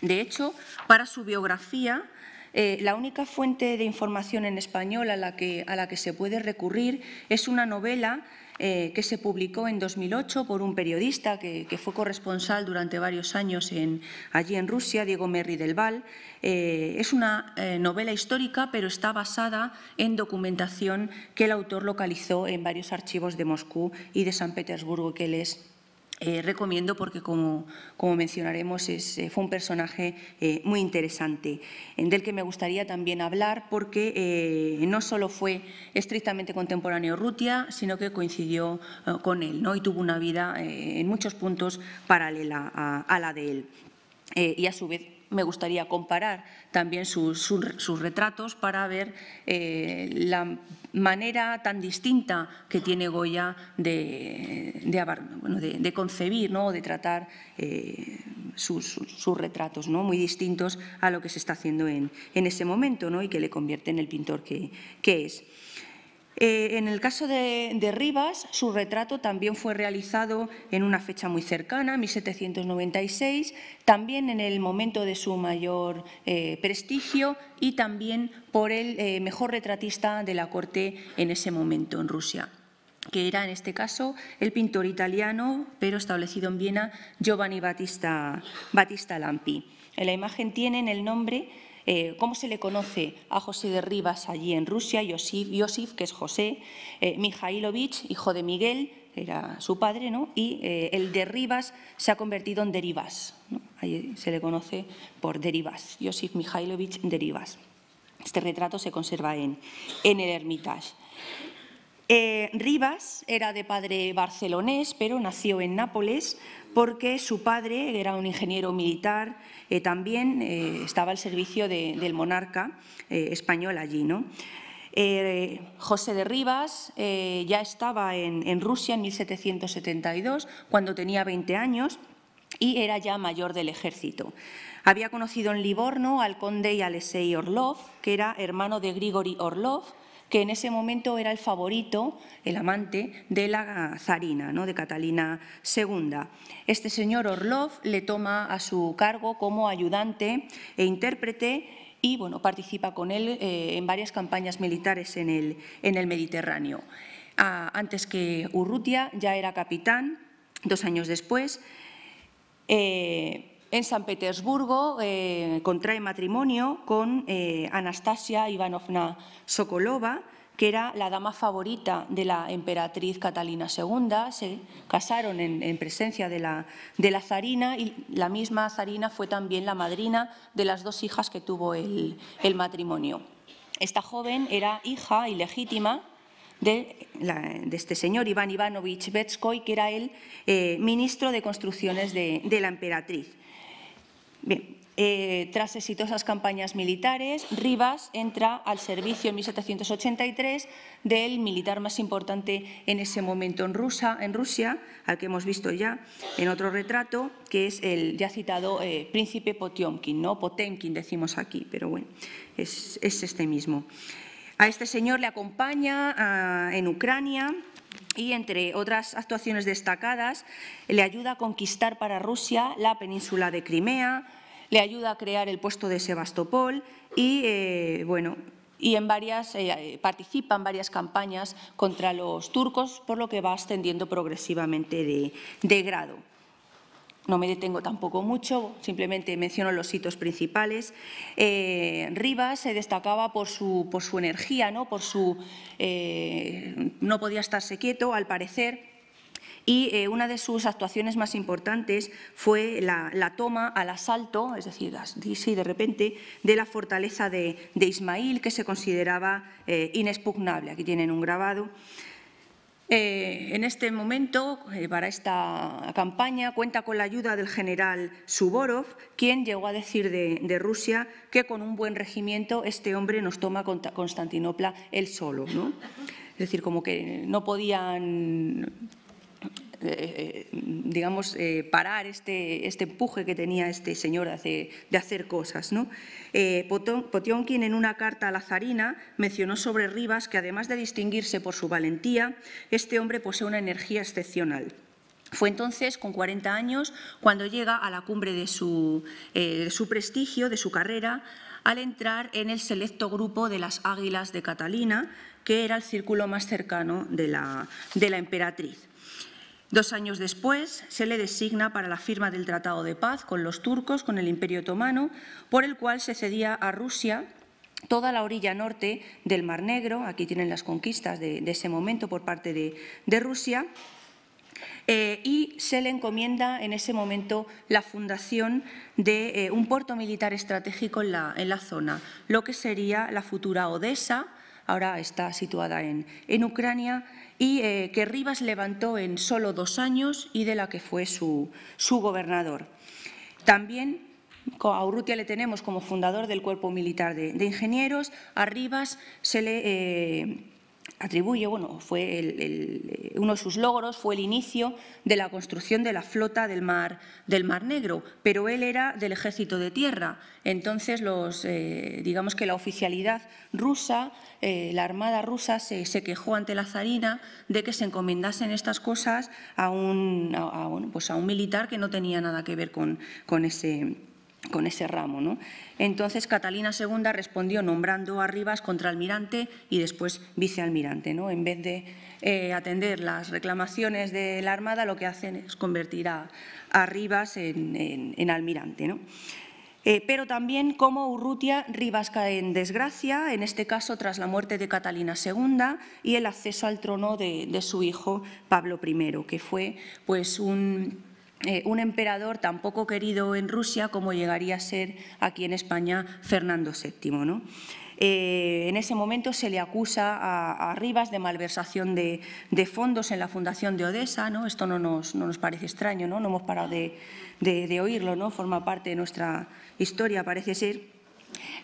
De hecho, para su biografía eh, la única fuente de información en español a la que, se puede recurrir es una novela eh, que se publicó en 2008 por un periodista que, fue corresponsal durante varios años en, allí en Rusia, Diego Merri del Val. Eh, es una novela histórica, pero está basada en documentación que el autor localizó en varios archivos de Moscú y de San Petersburgo que él es eh, recomiendo porque, como, mencionaremos, es, eh, fue un personaje eh, muy interesante, del que me gustaría también hablar porque no solo fue estrictamente contemporáneo Rutia, sino que coincidió con él ¿no? y tuvo una vida en muchos puntos paralela a, a la de él y, a su vez, me gustaría comparar también sus, retratos para ver eh, la manera tan distinta que tiene Goya de, de, concebir, ¿no? de tratar eh, sus, retratos, ¿no? muy distintos a lo que se está haciendo en, en ese momento ¿no? y que le convierte en el pintor que, que es. Eh, en el caso de, Rivas, su retrato también fue realizado en una fecha muy cercana, 1796, también en el momento de su mayor eh, prestigio y también por el eh, mejor retratista de la corte en ese momento en Rusia que era en este caso el pintor italiano, pero establecido en Viena, Giovanni Battista, Battista Lampi. En la imagen tienen el nombre eh, cómo se le conoce a José de Rivas allí en Rusia, Yosif, Yosif que es José, eh, hijo de Miguel, era su padre, ¿no? y eh, el de Rivas se ha convertido en Derivas. Ahí se le conoce por Derivas, Yosif Mijailovich Derivas. Este retrato se conserva en, en el Hermitage. Eh, Rivas era de padre barcelonés, pero nació en Nápoles porque su padre era un ingeniero militar, y eh, también eh, estaba al servicio del monarca español allí. ¿no? José de Rivas ya estaba en, Rusia en 1772, cuando tenía 20 años, y era ya mayor del ejército. Había conocido en Livorno al conde y Orlov, que era hermano de Grigori Orlov, que en ese momento era el favorito, el amante de la zarina, ¿no? de Catalina II. Este señor Orlov le toma a su cargo como ayudante e intérprete y bueno, participa con él eh, en varias campañas militares en el, Mediterráneo. Ah, antes que Urrutia ya era capitán, dos años después. Eh, en San Petersburgo eh, contrae matrimonio con eh, Anastasia Ivanovna Sokolova, que era la dama favorita de la emperatriz Catalina II. Se casaron en, presencia de la, zarina y la misma zarina fue también la madrina de las dos hijas que tuvo el, matrimonio. Esta joven era hija ilegítima de, este señor Iván Ivanovich Betskoy, que era el eh, ministro de Construcciones de la emperatriz. Bien, eh, tras exitosas campañas militares, Rivas entra al servicio en 1783 del militar más importante en ese momento en, Rusia, al que hemos visto ya en otro retrato, que es el ya citado eh, príncipe Potemkin, no Potemkin decimos aquí, pero bueno, es, este mismo. A este señor le acompaña ah, en Ucrania y entre otras actuaciones destacadas le ayuda a conquistar para Rusia la península de Crimea, le ayuda a crear el puesto de Sebastopol y eh, bueno varias, eh, participa en varias campañas contra los turcos, por lo que va ascendiendo progresivamente de grado. No me detengo tampoco mucho, simplemente menciono los hitos principales. Eh, Rivas se destacaba por su, por su energía, ¿no? por su eh, no podía estarse quieto, al parecer. Y eh, una de sus actuaciones más importantes fue la, toma al asalto, es decir, de repente, de la fortaleza de, de Ismail, que se consideraba inexpugnable. Aquí tienen un grabado. Eh, en este momento, eh, para esta campaña, cuenta con la ayuda del general Suborov, quien llegó a decir de, Rusia que con un buen regimiento este hombre nos toma Constantinopla él solo. Es decir, como que no podían eh, digamos, eh, parar este, este empuje que tenía este señor de, hacer cosas. ¿no? Eh, Potionkin en una carta a la zarina mencionó sobre Rivas que además de distinguirse por su valentía, este hombre posee una energía excepcional. Fue entonces, con 40 años, cuando llega a la cumbre de su, su prestigio, de su carrera, al entrar en el selecto grupo de las Águilas de Catalina, que era el círculo más cercano de la, de la emperatriz. Dos años después se le designa para la firma del Tratado de Paz con los turcos, con el Imperio Otomano, por el cual se cedía a Rusia toda la orilla norte del Mar Negro, aquí tienen las conquistas de, ese momento por parte de, Rusia, eh, y se le encomienda en ese momento la fundación de eh, un puerto militar estratégico en la, en la zona, lo que sería la futura Odessa, ahora está situada en, Ucrania, y eh, que Rivas levantó en solo dos años y de la que fue su, su gobernador. También a Urrutia le tenemos como fundador del Cuerpo Militar de, Ingenieros, a Rivas se le... Eh, atribuye, bueno, fue eh, uno de sus logros fue el inicio de la construcción de la flota del Mar, del mar Negro, pero él era del ejército de tierra. Entonces, los, eh, digamos que la oficialidad rusa, eh, la armada rusa se, quejó ante la zarina de que se encomendasen estas cosas a un, pues a un militar que no tenía nada que ver con, con ese con ese ramo. ¿no? Entonces Catalina II respondió nombrando a Rivas contraalmirante y después vicealmirante. ¿no? En vez de eh, atender las reclamaciones de la Armada, lo que hacen es convertir a, Rivas en, almirante. ¿no? Eh, pero también como Urrutia Rivas cae en desgracia, en este caso tras la muerte de Catalina II y el acceso al trono de, de su hijo Pablo I, que fue pues, un eh, un emperador tan poco querido en Rusia como llegaría a ser aquí en España Fernando VII. Eh, en ese momento se le acusa a, Rivas de malversación de, fondos en la fundación de Odessa, ¿no? esto no nos, no nos parece extraño, no, no hemos parado de, de oírlo, ¿no? forma parte de nuestra historia parece ser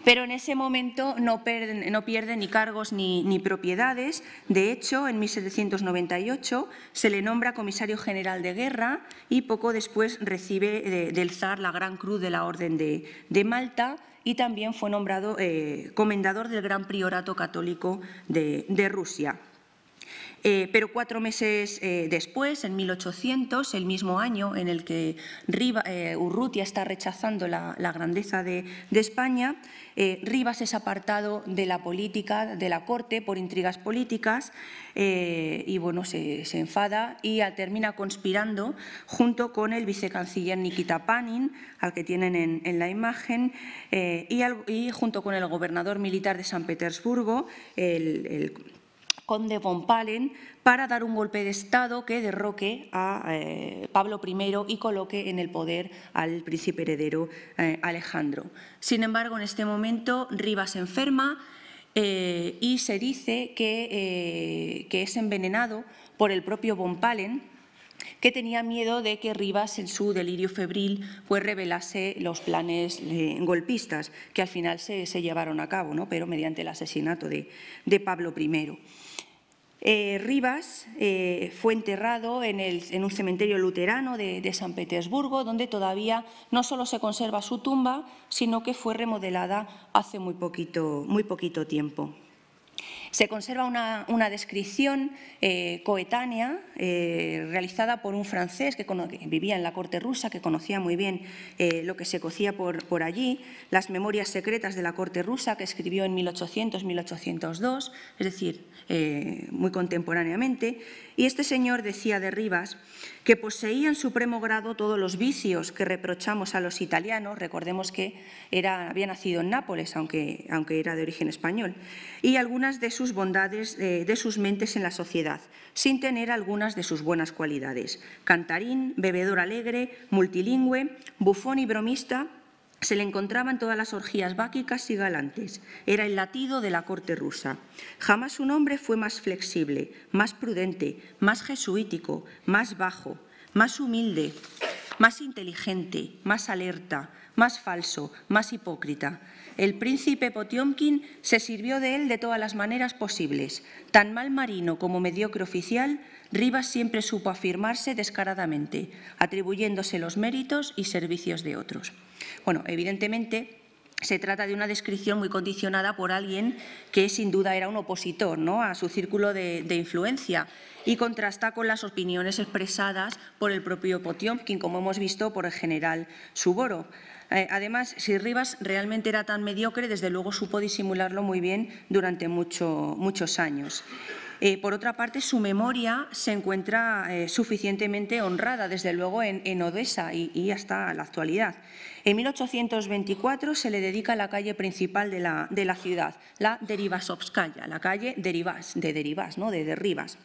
pero en ese momento no pierde, ni cargos ni, propiedades. De hecho, en 1798 se le nombra comisario general de guerra y poco después recibe del zar la Gran Cruz de la Orden de, Malta y también fue nombrado eh, comendador del Gran Priorato Católico de Rusia. Eh, pero cuatro meses eh, después, en 1800, el mismo año en el que eh, Urrutia está rechazando la, grandeza de, España, Rivas es apartado de la política, de la corte, por intrigas políticas y bueno, se, enfada y termina conspirando junto con el vicecanciller Nikita Panin, al que tienen en, la imagen, y, junto con el gobernador militar de San Petersburgo, el conde von Palen para dar un golpe de Estado que derroque a eh, Pablo I y coloque en el poder al príncipe heredero eh, Alejandro. Sin embargo, en este momento Rivas se enferma eh, y se dice que, que es envenenado por el propio von Palen que tenía miedo de que Rivas, en su delirio febril, pues revelase los planes eh, golpistas que al final se, llevaron a cabo, ¿no? pero mediante el asesinato de, Pablo I. Eh, Rivas eh, fue enterrado en, un cementerio luterano de, San Petersburgo, donde todavía no solo se conserva su tumba, sino que fue remodelada hace muy poquito tiempo. Se conserva una, descripción eh, coetánea eh, realizada por un francés que, vivía en la corte rusa, que conocía muy bien eh, lo que se cocía por, por, allí, las memorias secretas de la corte rusa que escribió en 1800-1802, es decir, eh, muy contemporáneamente, y este señor decía de Rivas que poseía en supremo grado todos los vicios que reprochamos a los italianos, recordemos que era, había nacido en Nápoles, aunque, aunque era de origen español, y algunas de sus bondades, eh, de sus mentes en la sociedad, sin tener algunas de sus buenas cualidades. Cantarín, bebedor alegre, multilingüe, bufón y bromista, se le encontraba en todas las orgías báquicas y galantes. Era el latido de la corte rusa. Jamás un hombre fue más flexible, más prudente, más jesuítico, más bajo, más humilde, más inteligente, más alerta, más falso, más hipócrita. El príncipe Potiomkin se sirvió de él de todas las maneras posibles, tan mal marino como mediocre oficial, Rivas siempre supo afirmarse descaradamente, atribuyéndose los méritos y servicios de otros. Bueno, evidentemente, se trata de una descripción muy condicionada por alguien que sin duda era un opositor ¿no? a su círculo de, influencia y contrasta con las opiniones expresadas por el propio Potiomkin, como hemos visto por el general Suboro. Eh, además, si Rivas realmente era tan mediocre, desde luego supo disimularlo muy bien durante muchos años. Eh, por otra parte, su memoria se encuentra eh, suficientemente honrada, desde luego, en, en Odessa y, hasta la actualidad. En 1824 se le dedica la calle principal de la, ciudad, la Derivasovskaya, la calle Derivas, de Derivas, de Derribas.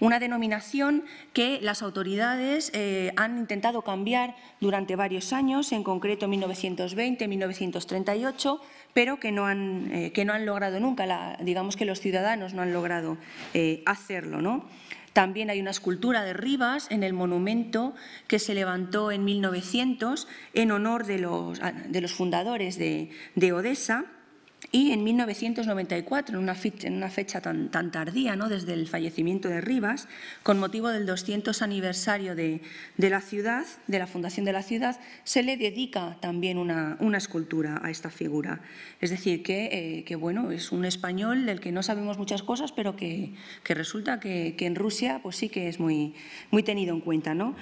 Una denominación que las autoridades eh, han intentado cambiar durante varios años, en concreto 1920-1938, pero que no, han, eh, que no han logrado nunca, digamos que los ciudadanos no han logrado eh, hacerlo. También hay una escultura de Rivas en el monumento que se levantó en 1900 en honor de los, fundadores de, de Odessa y en 1994, en una fecha, tan, tardía, desde el fallecimiento de Rivas, con motivo del 200 aniversario de, la ciudad, de la fundación de la ciudad, se le dedica también una, escultura a esta figura. Es decir, eh, que, bueno, es un español del que no sabemos muchas cosas, pero que, resulta que, en Rusia pues sí que es muy, muy tenido en cuenta. ¿no?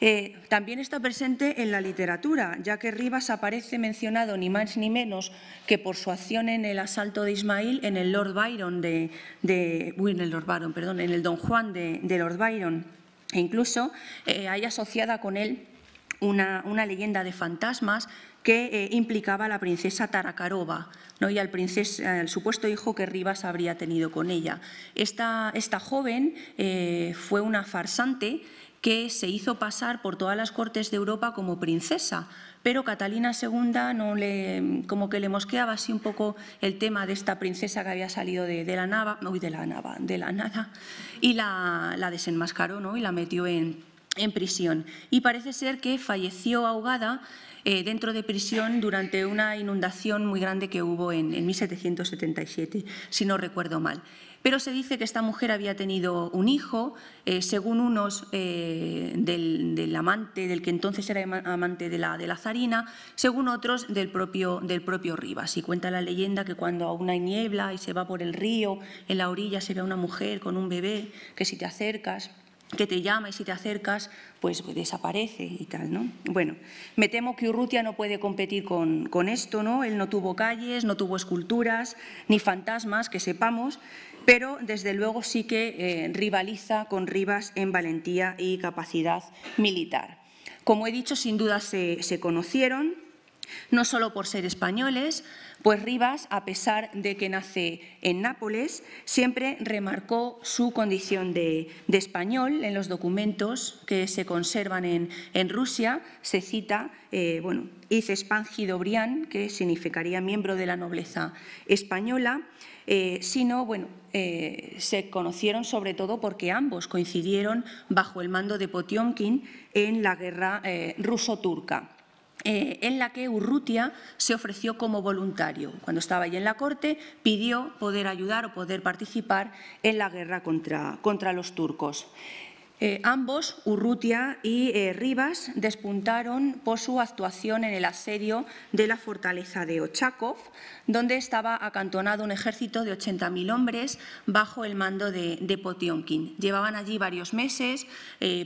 Eh, también está presente en la literatura, ya que Rivas aparece mencionado ni más ni menos que por su acción en el asalto de Ismael en el Lord Byron de, en el Lord Byron, perdón, en el Don Juan de, Lord Byron. E incluso eh, hay asociada con él una, leyenda de fantasmas que eh, implicaba a la princesa Tarakarova y al, supuesto hijo que Rivas habría tenido con ella. Esta, joven fue una farsante que se hizo pasar por todas las cortes de Europa como princesa, pero Catalina II no le, como que le mosqueaba así un poco el tema de esta princesa que había salido de, la nava, de la de la nada, y la, desenmascaró y la metió en, prisión. Y parece ser que falleció ahogada eh, dentro de prisión durante una inundación muy grande que hubo en, en 1777, si no recuerdo mal pero se dice que esta mujer había tenido un hijo, eh, según unos eh, del, amante, del que entonces era amante de la, de la zarina, según otros del propio, del propio Rivas. Y cuenta la leyenda que cuando aún hay niebla y se va por el río, en la orilla se ve a una mujer con un bebé, que si te acercas que te llama y si te acercas, pues desaparece y tal, ¿no? Bueno, me temo que Urrutia no puede competir con, esto, ¿no? Él no tuvo calles, no tuvo esculturas, ni fantasmas, que sepamos, pero desde luego sí que eh, rivaliza con Rivas en valentía y capacidad militar. Como he dicho, sin duda se, se conocieron, no solo por ser españoles, pues Rivas, a pesar de que nace en Nápoles, siempre remarcó su condición de, español. En los documentos que se conservan en, Rusia se cita, eh, bueno, que significaría miembro de la nobleza española, eh, sino, bueno, eh, se conocieron sobre todo porque ambos coincidieron bajo el mando de Potionkin en la guerra eh, ruso-turca. Eh, en la que Urrutia se ofreció como voluntario. Cuando estaba allí en la corte, pidió poder ayudar o poder participar en la guerra contra, contra los turcos. Eh, ambos, Urrutia y eh, Rivas, despuntaron por su actuación en el asedio de la fortaleza de Ochakov, donde estaba acantonado un ejército de 80.000 hombres bajo el mando de, de, Potiomkin. Llevaban allí varios meses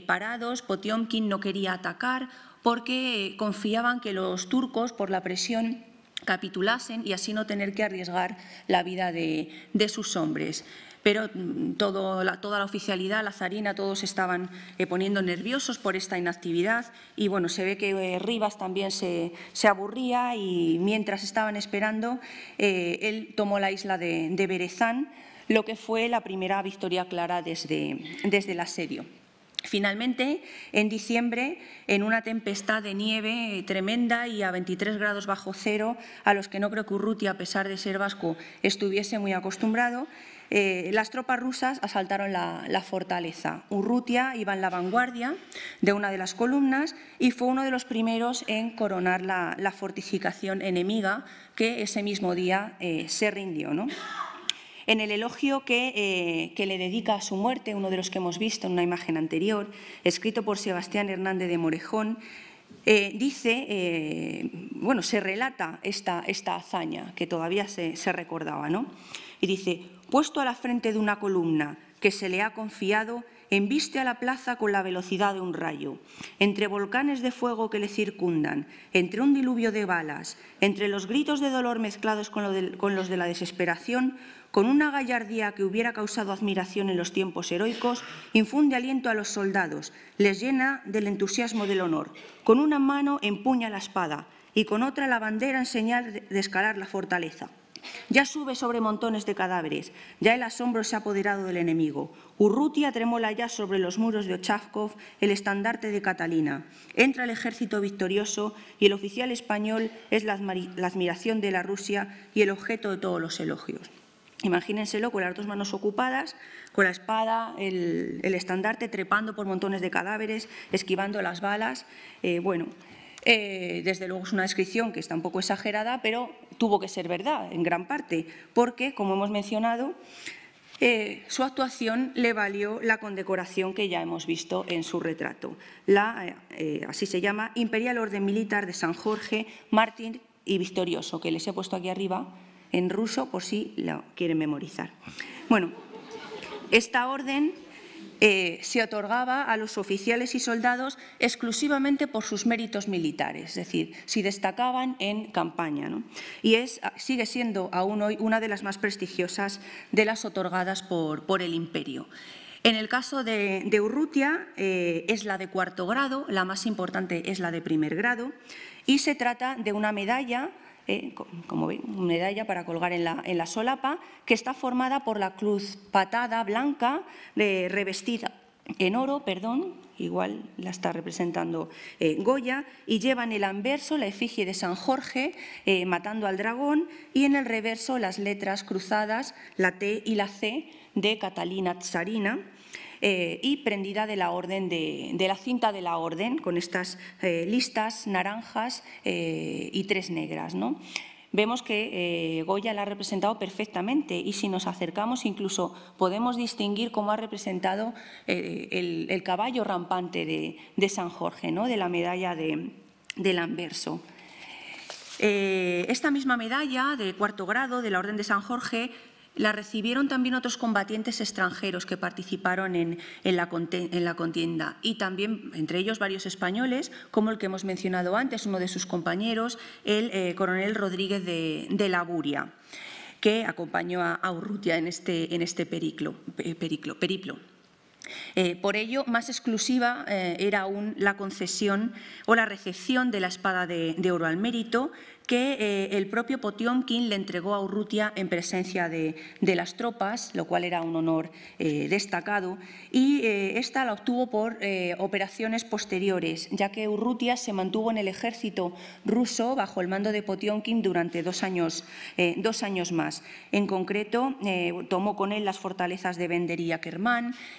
parados, Potiomkin no quería atacar, porque confiaban que los turcos, por la presión, capitulasen y así no tener que arriesgar la vida de, sus hombres. Pero mm, toda la oficialidad, la zarina, todos estaban eh, poniendo nerviosos por esta inactividad y bueno, se ve que eh, Rivas también se, aburría y mientras estaban esperando, eh, él tomó la isla de, Berezán, lo que fue la primera victoria clara desde, desde el asedio. Finalmente, en diciembre, en una tempestad de nieve eh, tremenda y a 23 grados bajo cero, a los que no creo que Urrutia, a pesar de ser vasco, estuviese muy acostumbrado, eh, las tropas rusas asaltaron la, fortaleza. Urrutia iba en la vanguardia de una de las columnas y fue uno de los primeros en coronar la, fortificación enemiga que ese mismo día eh, se rindió en el elogio eh, que, le dedica a su muerte, uno de los que hemos visto en una imagen anterior, escrito por Sebastián Hernández de Morejón, eh, dice, eh, bueno, se relata esta, esta hazaña que todavía se, se recordaba, ¿no? Y dice, puesto a la frente de una columna que se le ha confiado, embiste a la plaza con la velocidad de un rayo, entre volcanes de fuego que le circundan, entre un diluvio de balas, entre los gritos de dolor mezclados con, con los de la desesperación, con una gallardía que hubiera causado admiración en los tiempos heroicos, infunde aliento a los soldados, les llena del entusiasmo del honor. Con una mano empuña la espada y con otra la bandera en señal de escalar la fortaleza. Ya sube sobre montones de cadáveres, ya el asombro se ha apoderado del enemigo. Urrutia tremola ya sobre los muros de Ochavkov, el estandarte de Catalina. Entra el ejército victorioso y el oficial español es la admiración de la Rusia y el objeto de todos los elogios. Imagínenselo con las dos manos ocupadas, con la espada, el, estandarte, trepando por montones de cadáveres, esquivando las balas. Eh, bueno, eh, desde luego es una descripción que está un poco exagerada, pero tuvo que ser verdad en gran parte, porque, como hemos mencionado, eh, su actuación le valió la condecoración que ya hemos visto en su retrato, la, eh, así se llama, Imperial Orden Militar de San Jorge, Martín y Victorioso, que les he puesto aquí arriba en ruso por si la quieren memorizar. Bueno, esta orden eh, se otorgaba a los oficiales y soldados exclusivamente por sus méritos militares, es decir, si destacaban en campaña. Y es, ah, sigue siendo aún hoy una de las más prestigiosas de las otorgadas por, el imperio. En el caso de, Urrutia eh, es la de cuarto grado, la más importante es la de primer grado, y se trata de una medalla eh, como ven, una medalla para colgar en la, en la, solapa, que está formada por la cruz patada blanca revestida en oro, perdón, igual la está representando eh, Goya, y lleva en el anverso la efigie de San Jorge eh, matando al dragón y en el reverso las letras cruzadas, la T y la C de Catalina Tsarina. Eh, y prendida de la orden de, la cinta de la orden con estas eh, listas naranjas eh, y tres negras. ¿no? vemos que Goya la ha representado perfectamente y si nos acercamos incluso podemos distinguir cómo ha representado el, caballo rampante de, San Jorge, ¿no? de la medalla de, anverso. esta misma medalla de cuarto grado de la Orden de San Jorge la recibieron también otros combatientes extranjeros que participaron en, la, contienda y también, entre ellos, varios españoles, como el que hemos mencionado antes, uno de sus compañeros, el eh, coronel Rodríguez de, de que acompañó a, Urrutia en este, este periplo. Eh, por ello, más exclusiva eh, era aún la concesión o la recepción de la espada de oro al mérito, que eh, el propio Potiomkin le entregó a Urrutia en presencia de, las tropas, lo cual era un honor eh, destacado, y eh, esta la obtuvo por operaciones posteriores, ya que Urrutia se mantuvo en el ejército ruso bajo el mando de Potiomkin durante dos años, dos años más. En concreto, tomó con él las fortalezas de Bendería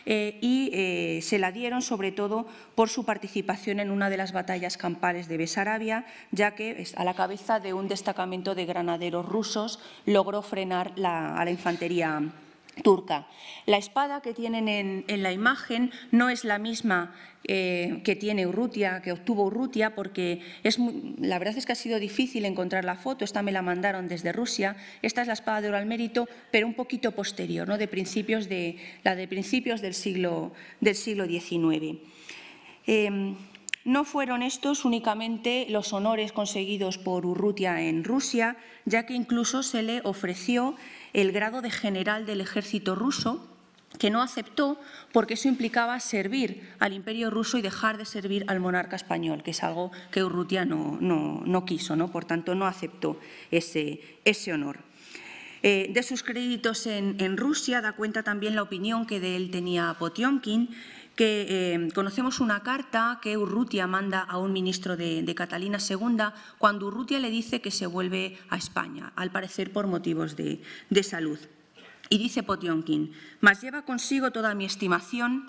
y y se la dieron sobre todo por su participación en una de las batallas campales de Besarabia, ya que a la cabeza de un destacamento de granaderos rusos logró frenar a la infantería turca. La espada que tienen en, la imagen no es la misma eh, que tiene Urrutia, que obtuvo Urrutia, porque es la verdad es que ha sido difícil encontrar la foto, esta me la mandaron desde Rusia, esta es la espada de oro al mérito, pero un poquito posterior, ¿no? de principios de, la de principios del siglo, del siglo XIX. No fueron estos únicamente los honores conseguidos por Urrutia en Rusia, ya que incluso se le ofreció el grado de general del ejército ruso, que no aceptó porque eso implicaba servir al imperio ruso y dejar de servir al monarca español, que es algo que Urrutia no, no, quiso, ¿no? por tanto no aceptó ese, ese honor. Eh, de sus créditos en, en, Rusia da cuenta también la opinión que de él tenía Potiomkin, que eh, conocemos una carta que Urrutia manda a un ministro de, Catalina II cuando Urrutia le dice que se vuelve a España, al parecer por motivos de, de salud. Y dice Potionkin, mas lleva consigo toda mi estimación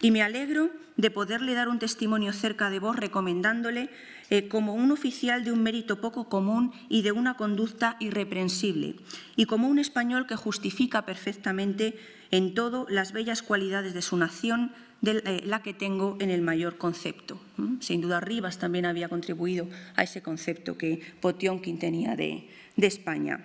y me alegro de poderle dar un testimonio cerca de vos recomendándole eh, como un oficial de un mérito poco común y de una conducta irreprensible, y como un español que justifica perfectamente en todo las bellas cualidades de su nación, de eh, la que tengo en el mayor concepto. Sin duda, Rivas también había contribuido a ese concepto que Potionkin tenía de, España.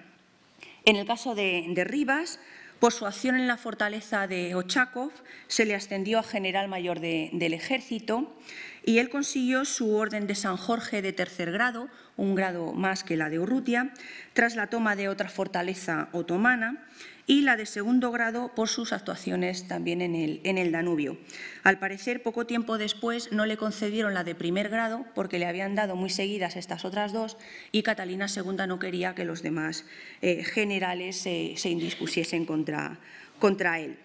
En el caso de, Rivas, por su acción en la fortaleza de Ochakov, se le ascendió a general mayor del ejército y él consiguió su orden de San Jorge de tercer grado, un grado más que la de Urrutia, tras la toma de otra fortaleza otomana y la de segundo grado por sus actuaciones también en el, Danubio. Al parecer, poco tiempo después no le concedieron la de primer grado porque le habían dado muy seguidas estas otras dos y Catalina II no quería que los demás eh, generales se indispusiesen contra, él.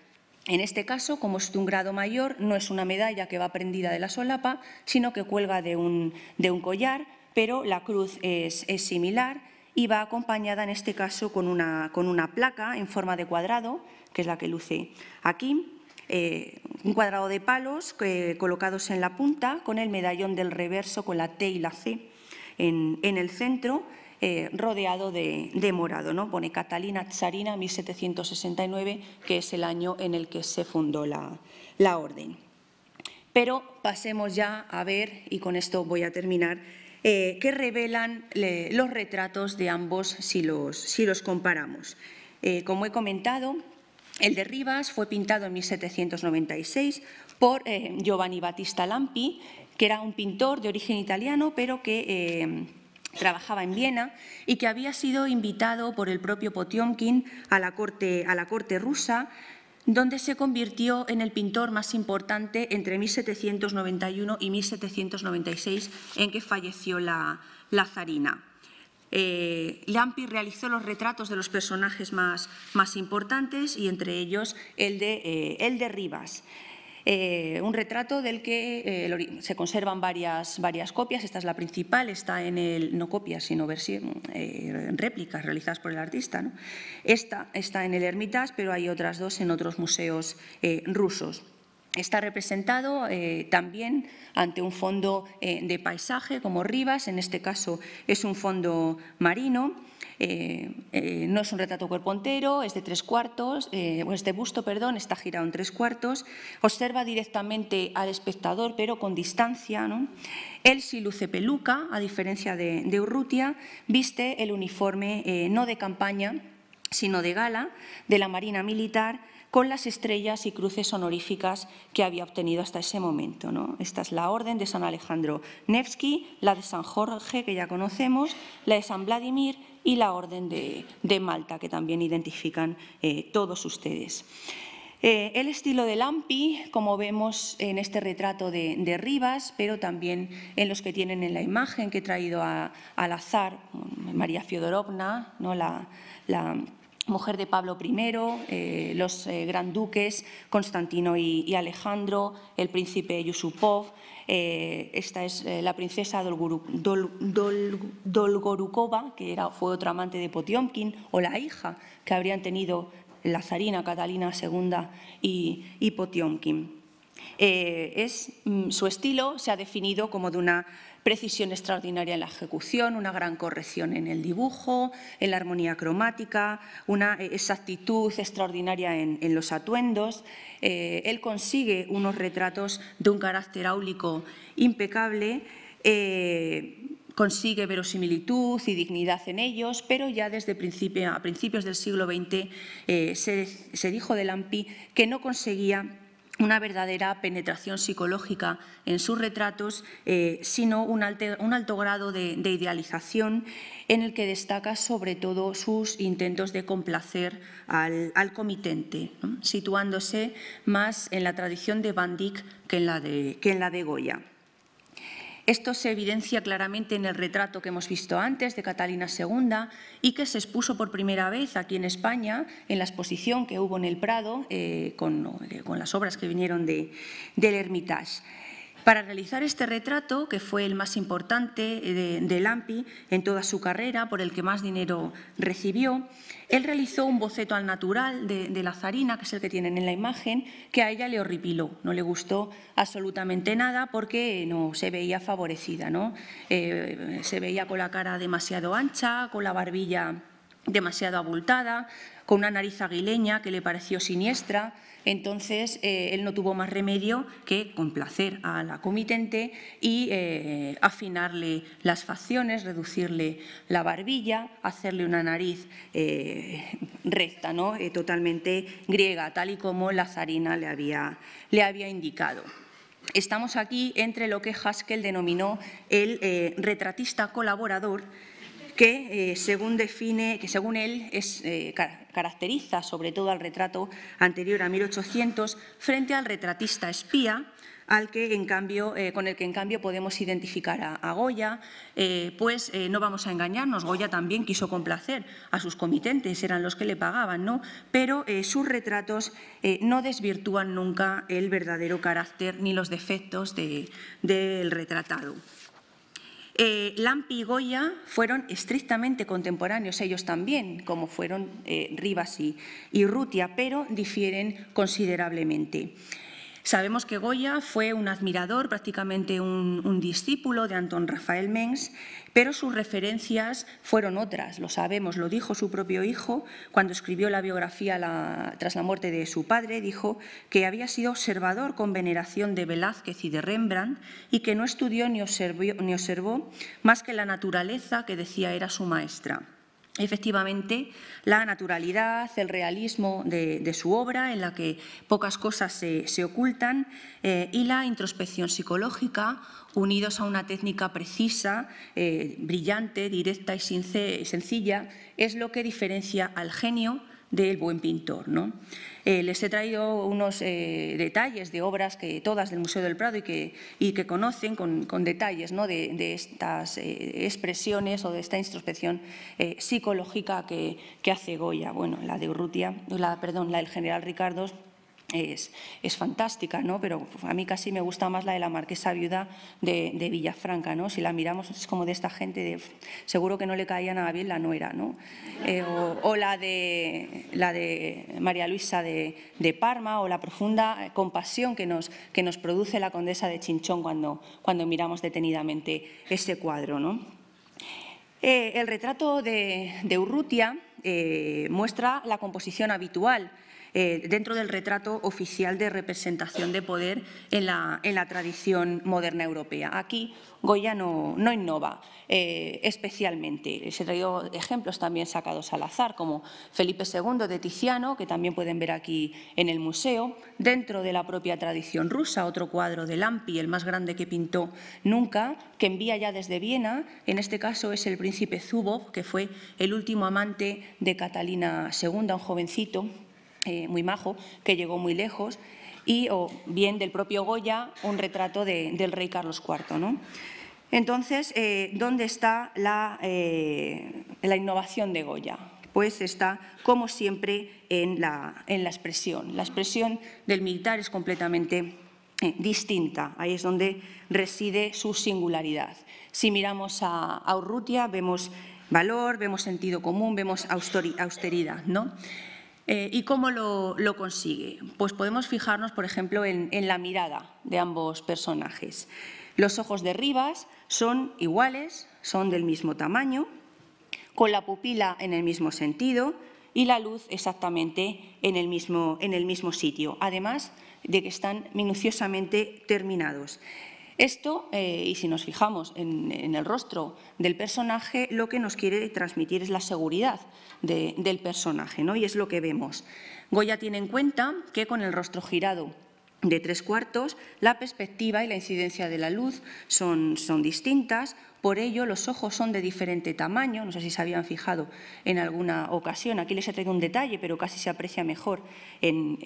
En este caso, como es de un grado mayor, no es una medalla que va prendida de la solapa, sino que cuelga de un, collar, pero la cruz es similar y va acompañada en este caso con una, con una placa en forma de cuadrado, que es la que luce aquí, eh, un cuadrado de palos eh, colocados en la punta con el medallón del reverso con la T y la C en, el centro, eh, rodeado de, morado. ¿no? Pone Catalina Tsarina, 1769, que es el año en el que se fundó la, la orden. Pero pasemos ya a ver, y con esto voy a terminar, eh, que revelan los retratos de ambos si los, comparamos. Eh, como he comentado, el de Rivas fue pintado en 1796 por eh, Giovanni Battista Lampi, que era un pintor de origen italiano, pero que trabajaba en Viena y que había sido invitado por el propio Potiomkin a corte, a la corte rusa donde se convirtió en el pintor más importante entre 1791 y 1796, en que falleció la, zarina. Eh, Lampi realizó los retratos de los personajes más, importantes y entre ellos el de, eh, el de Rivas. Eh, un retrato del que eh, se conservan varias, varias copias. Esta es la principal, está en el, no copias, sino versión, eh, réplicas realizadas por el artista. Esta está en el ermitas pero hay otras dos en otros museos rusos está representado eh, también ante un fondo eh, de paisaje como Rivas, en este caso es un fondo marino. Eh, no es un retrato cuerpo entero, es de tres cuartos, o es busto, perdón, está girado en tres cuartos, observa directamente al espectador, pero con distancia. Él sí luce peluca, a diferencia de, de Urrutia, viste el uniforme no de campaña, sino de gala, de la Marina Militar, con las estrellas y cruces honoríficas que había obtenido hasta ese momento. Esta es la orden de San Alejandro Nevsky, la de San Jorge, que ya conocemos, la de San Vladimir y la orden de, Malta, que también identifican eh, todos ustedes. Eh, el estilo de Lampi, como vemos en este retrato de, Rivas, pero también en los que tienen en la imagen que he traído al azar, María Fiodorovna, ¿no? la mujer de Pablo I, eh, los eh, granduques Constantino y, Alejandro, el príncipe Yusupov, eh, esta es la princesa Dolgorukova, que era, fue otra amante de Potiomkin, o la hija que habrían tenido la zarina Catalina II y, y Potiomkin. Es, mm, su estilo se ha definido como de una precisión extraordinaria en la ejecución, una gran corrección en el dibujo, en la armonía cromática, una exactitud extraordinaria en, los atuendos. Eh, él consigue unos retratos de un carácter áulico impecable. Eh, consigue verosimilitud y dignidad en ellos, pero ya desde a principios del siglo XX eh, se, se dijo de Lampi que no conseguía una verdadera penetración psicológica en sus retratos, eh, sino un, alto grado de, idealización en el que destaca sobre todo sus intentos de complacer al, comitente, situándose más en la tradición de Van Dyck que en la de Goya. Esto se evidencia claramente en el retrato que hemos visto antes de Catalina II y que se expuso por primera vez aquí en España en la exposición que hubo en el Prado eh, eh, con, las obras que vinieron del Hermitage. Para realizar este retrato, que fue el más importante eh, de, Lampi en toda su carrera, por el que más dinero recibió, él realizó un boceto al natural de, la zarina, que es el que tienen en la imagen, que a ella le horripiló, no le gustó absolutamente nada porque no se veía favorecida, ¿no? Eh, se veía con la cara demasiado ancha, con la barbilla demasiado abultada, con una nariz aguileña que le pareció siniestra, entonces, eh, él no tuvo más remedio que complacer a la comitente y eh, afinarle las facciones, reducirle la barbilla, hacerle una nariz eh, recta, totalmente griega, tal y como la zarina le había, le había indicado. Estamos aquí entre lo que Haskell denominó el retratista colaborador que, eh, según define, que según él es, eh, caracteriza sobre todo al retrato anterior a 1800 frente al retratista espía, al que en cambio, eh, con el que en cambio podemos identificar a, Goya, pues no vamos a engañarnos, Goya también quiso complacer a sus comitentes, eran los que le pagaban, ¿no? pero sus retratos no desvirtúan nunca el verdadero carácter ni los defectos del retratado. Eh, Lampi y Goya fueron estrictamente contemporáneos ellos también, como fueron Rivasi eh, Rivas y, y Rutia, pero difieren considerablemente. Sabemos que Goya fue un admirador, prácticamente un, discípulo de Antón Rafael Mengs, pero sus referencias fueron otras, lo sabemos, lo dijo su propio hijo cuando escribió la biografía tras la muerte de su padre, dijo que había sido observador con veneración de Velázquez y de Rembrandt y que no estudió ni observó más que la naturaleza que decía era su maestra efectivamente la naturalidad, el realismo de, su obra, en la que pocas cosas se, ocultan, eh, y la introspección psicológica, unidos a una técnica precisa, eh, brillante, directa y sencilla, es lo que diferencia al genio del buen pintor. ¿no? Eh, les he traído unos eh, detalles de obras que todas del Museo del Prado y que, y que conocen con, detalles ¿no? de, estas eh, expresiones o de esta introspección psicológica que, hace Goya. Bueno, la de Urrutia, la, perdón, la del general Ricardo es, fantástica, ¿no? pero a mí casi me gusta más la de la marquesa viuda de, Villafranca. ¿no? Si la miramos es como de esta gente, de, seguro que no le caía nada bien la nuera. ¿no? Eh, o, la, de, la de María Luisa de, Parma o la profunda compasión que nos, que nos produce la condesa de Chinchón cuando, cuando miramos detenidamente ese cuadro. Eh, el retrato de, Urrutia eh, muestra la composición habitual eh, dentro del retrato oficial de representación de poder en la, tradición moderna europea. Aquí Goya no, innova eh, especialmente. se trae traído ejemplos también sacados al azar, como Felipe II de Tiziano, que también pueden ver aquí en el museo, dentro de la propia tradición rusa, otro cuadro de Lampi, el más grande que pintó nunca, que envía ya desde Viena, en este caso es el príncipe Zubov, que fue el último amante de Catalina II, un jovencito eh, muy majo, que llegó muy lejos, y o bien del propio Goya, un retrato del rey Carlos IV. ¿no? Entonces, eh, ¿dónde está la, eh, la, innovación de Goya? Pues está, como siempre, en la, en la expresión. La expresión del militar es completamente distinta. Ahí es donde reside su singularidad. Si miramos a, a Urrutia, vemos valor, vemos sentido común, vemos austeridad. ¿no? Eh, ¿Y cómo lo, consigue? Pues podemos fijarnos, por ejemplo, en, la mirada de ambos personajes. Los ojos de Rivas son iguales, son del mismo tamaño, con la pupila en el mismo sentido y la luz exactamente en el mismo sitio, además de que están minuciosamente terminados. Esto, eh, y si nos fijamos en, el rostro del personaje, lo que nos quiere transmitir es la seguridad del personaje, ¿no? y es lo que vemos. Goya tiene en cuenta que con el rostro girado de tres cuartos, la perspectiva y la incidencia de la luz son distintas, por ello, los ojos son de diferente tamaño, no sé si se habían fijado en alguna ocasión. Aquí les he traído un detalle, pero casi se aprecia mejor en,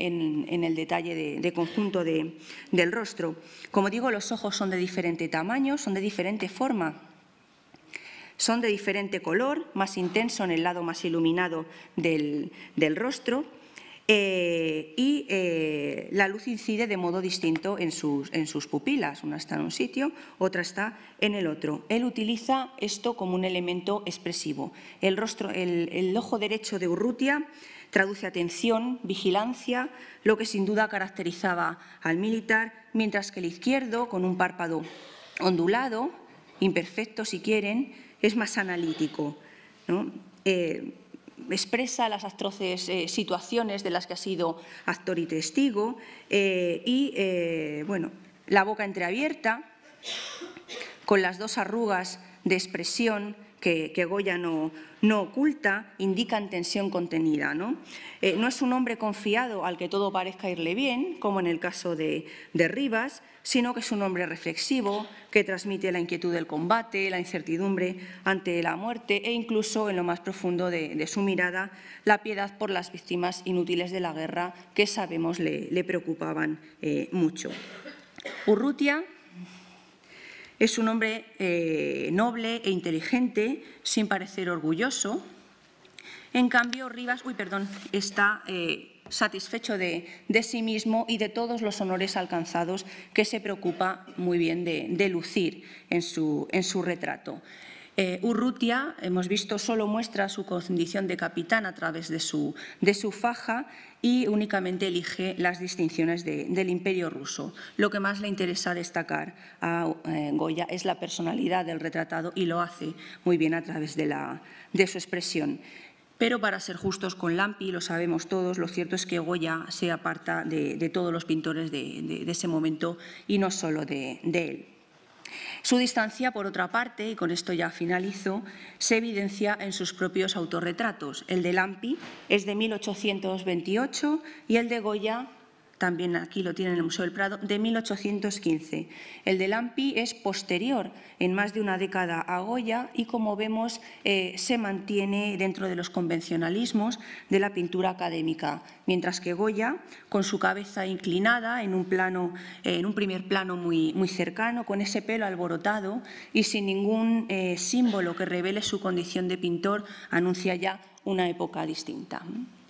el detalle de, conjunto del rostro. Como digo, los ojos son de diferente tamaño, son de diferente forma. Son de diferente color, más intenso en el lado más iluminado del, del rostro eh, y eh, la luz incide de modo distinto en sus, pupilas. Una está en un sitio, otra está en el otro. Él utiliza esto como un elemento expresivo. El, ojo derecho de Urrutia traduce atención, vigilancia, lo que sin duda caracterizaba al militar, mientras que el izquierdo, con un párpado ondulado, imperfecto si quieren, es más analítico. ¿no? Eh, expresa las atroces eh, situaciones de las que ha sido actor y testigo eh, y, eh, bueno, la boca entreabierta, con las dos arrugas de expresión que, Goya no, oculta, indican tensión contenida. ¿no? Eh, ¿no? es un hombre confiado al que todo parezca irle bien, como en el caso de, Rivas, sino que es un hombre reflexivo, que transmite la inquietud del combate, la incertidumbre ante la muerte e incluso, en lo más profundo de, su mirada, la piedad por las víctimas inútiles de la guerra que sabemos le, preocupaban eh, mucho. Urrutia es un hombre eh, noble e inteligente, sin parecer orgulloso. En cambio, Rivas, perdón, está eh, satisfecho de, sí mismo y de todos los honores alcanzados que se preocupa muy bien de, lucir en su retrato. Eh, Urrutia, hemos visto, solo muestra su condición de capitán a través de su, faja y únicamente elige las distinciones del imperio ruso. Lo que más le interesa destacar a eh, Goya es la personalidad del retratado y lo hace muy bien a través de, su expresión. Pero para ser justos con Lampi, lo sabemos todos, lo cierto es que Goya se aparta de, todos los pintores de, ese momento y no solo de, él. Su distancia, por otra parte, y con esto ya finalizo, se evidencia en sus propios autorretratos. El de Lampi es de 1828 y el de Goya también aquí lo tiene en el Museo del Prado, de 1815. El de Lampi es posterior, en más de una década, a Goya y, como vemos, eh, se mantiene dentro de los convencionalismos de la pintura académica, mientras que Goya, con su cabeza inclinada en un, plano, eh, en un primer plano muy, muy cercano, con ese pelo alborotado y sin ningún eh, símbolo que revele su condición de pintor, anuncia ya una época distinta.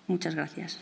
Muchas gracias.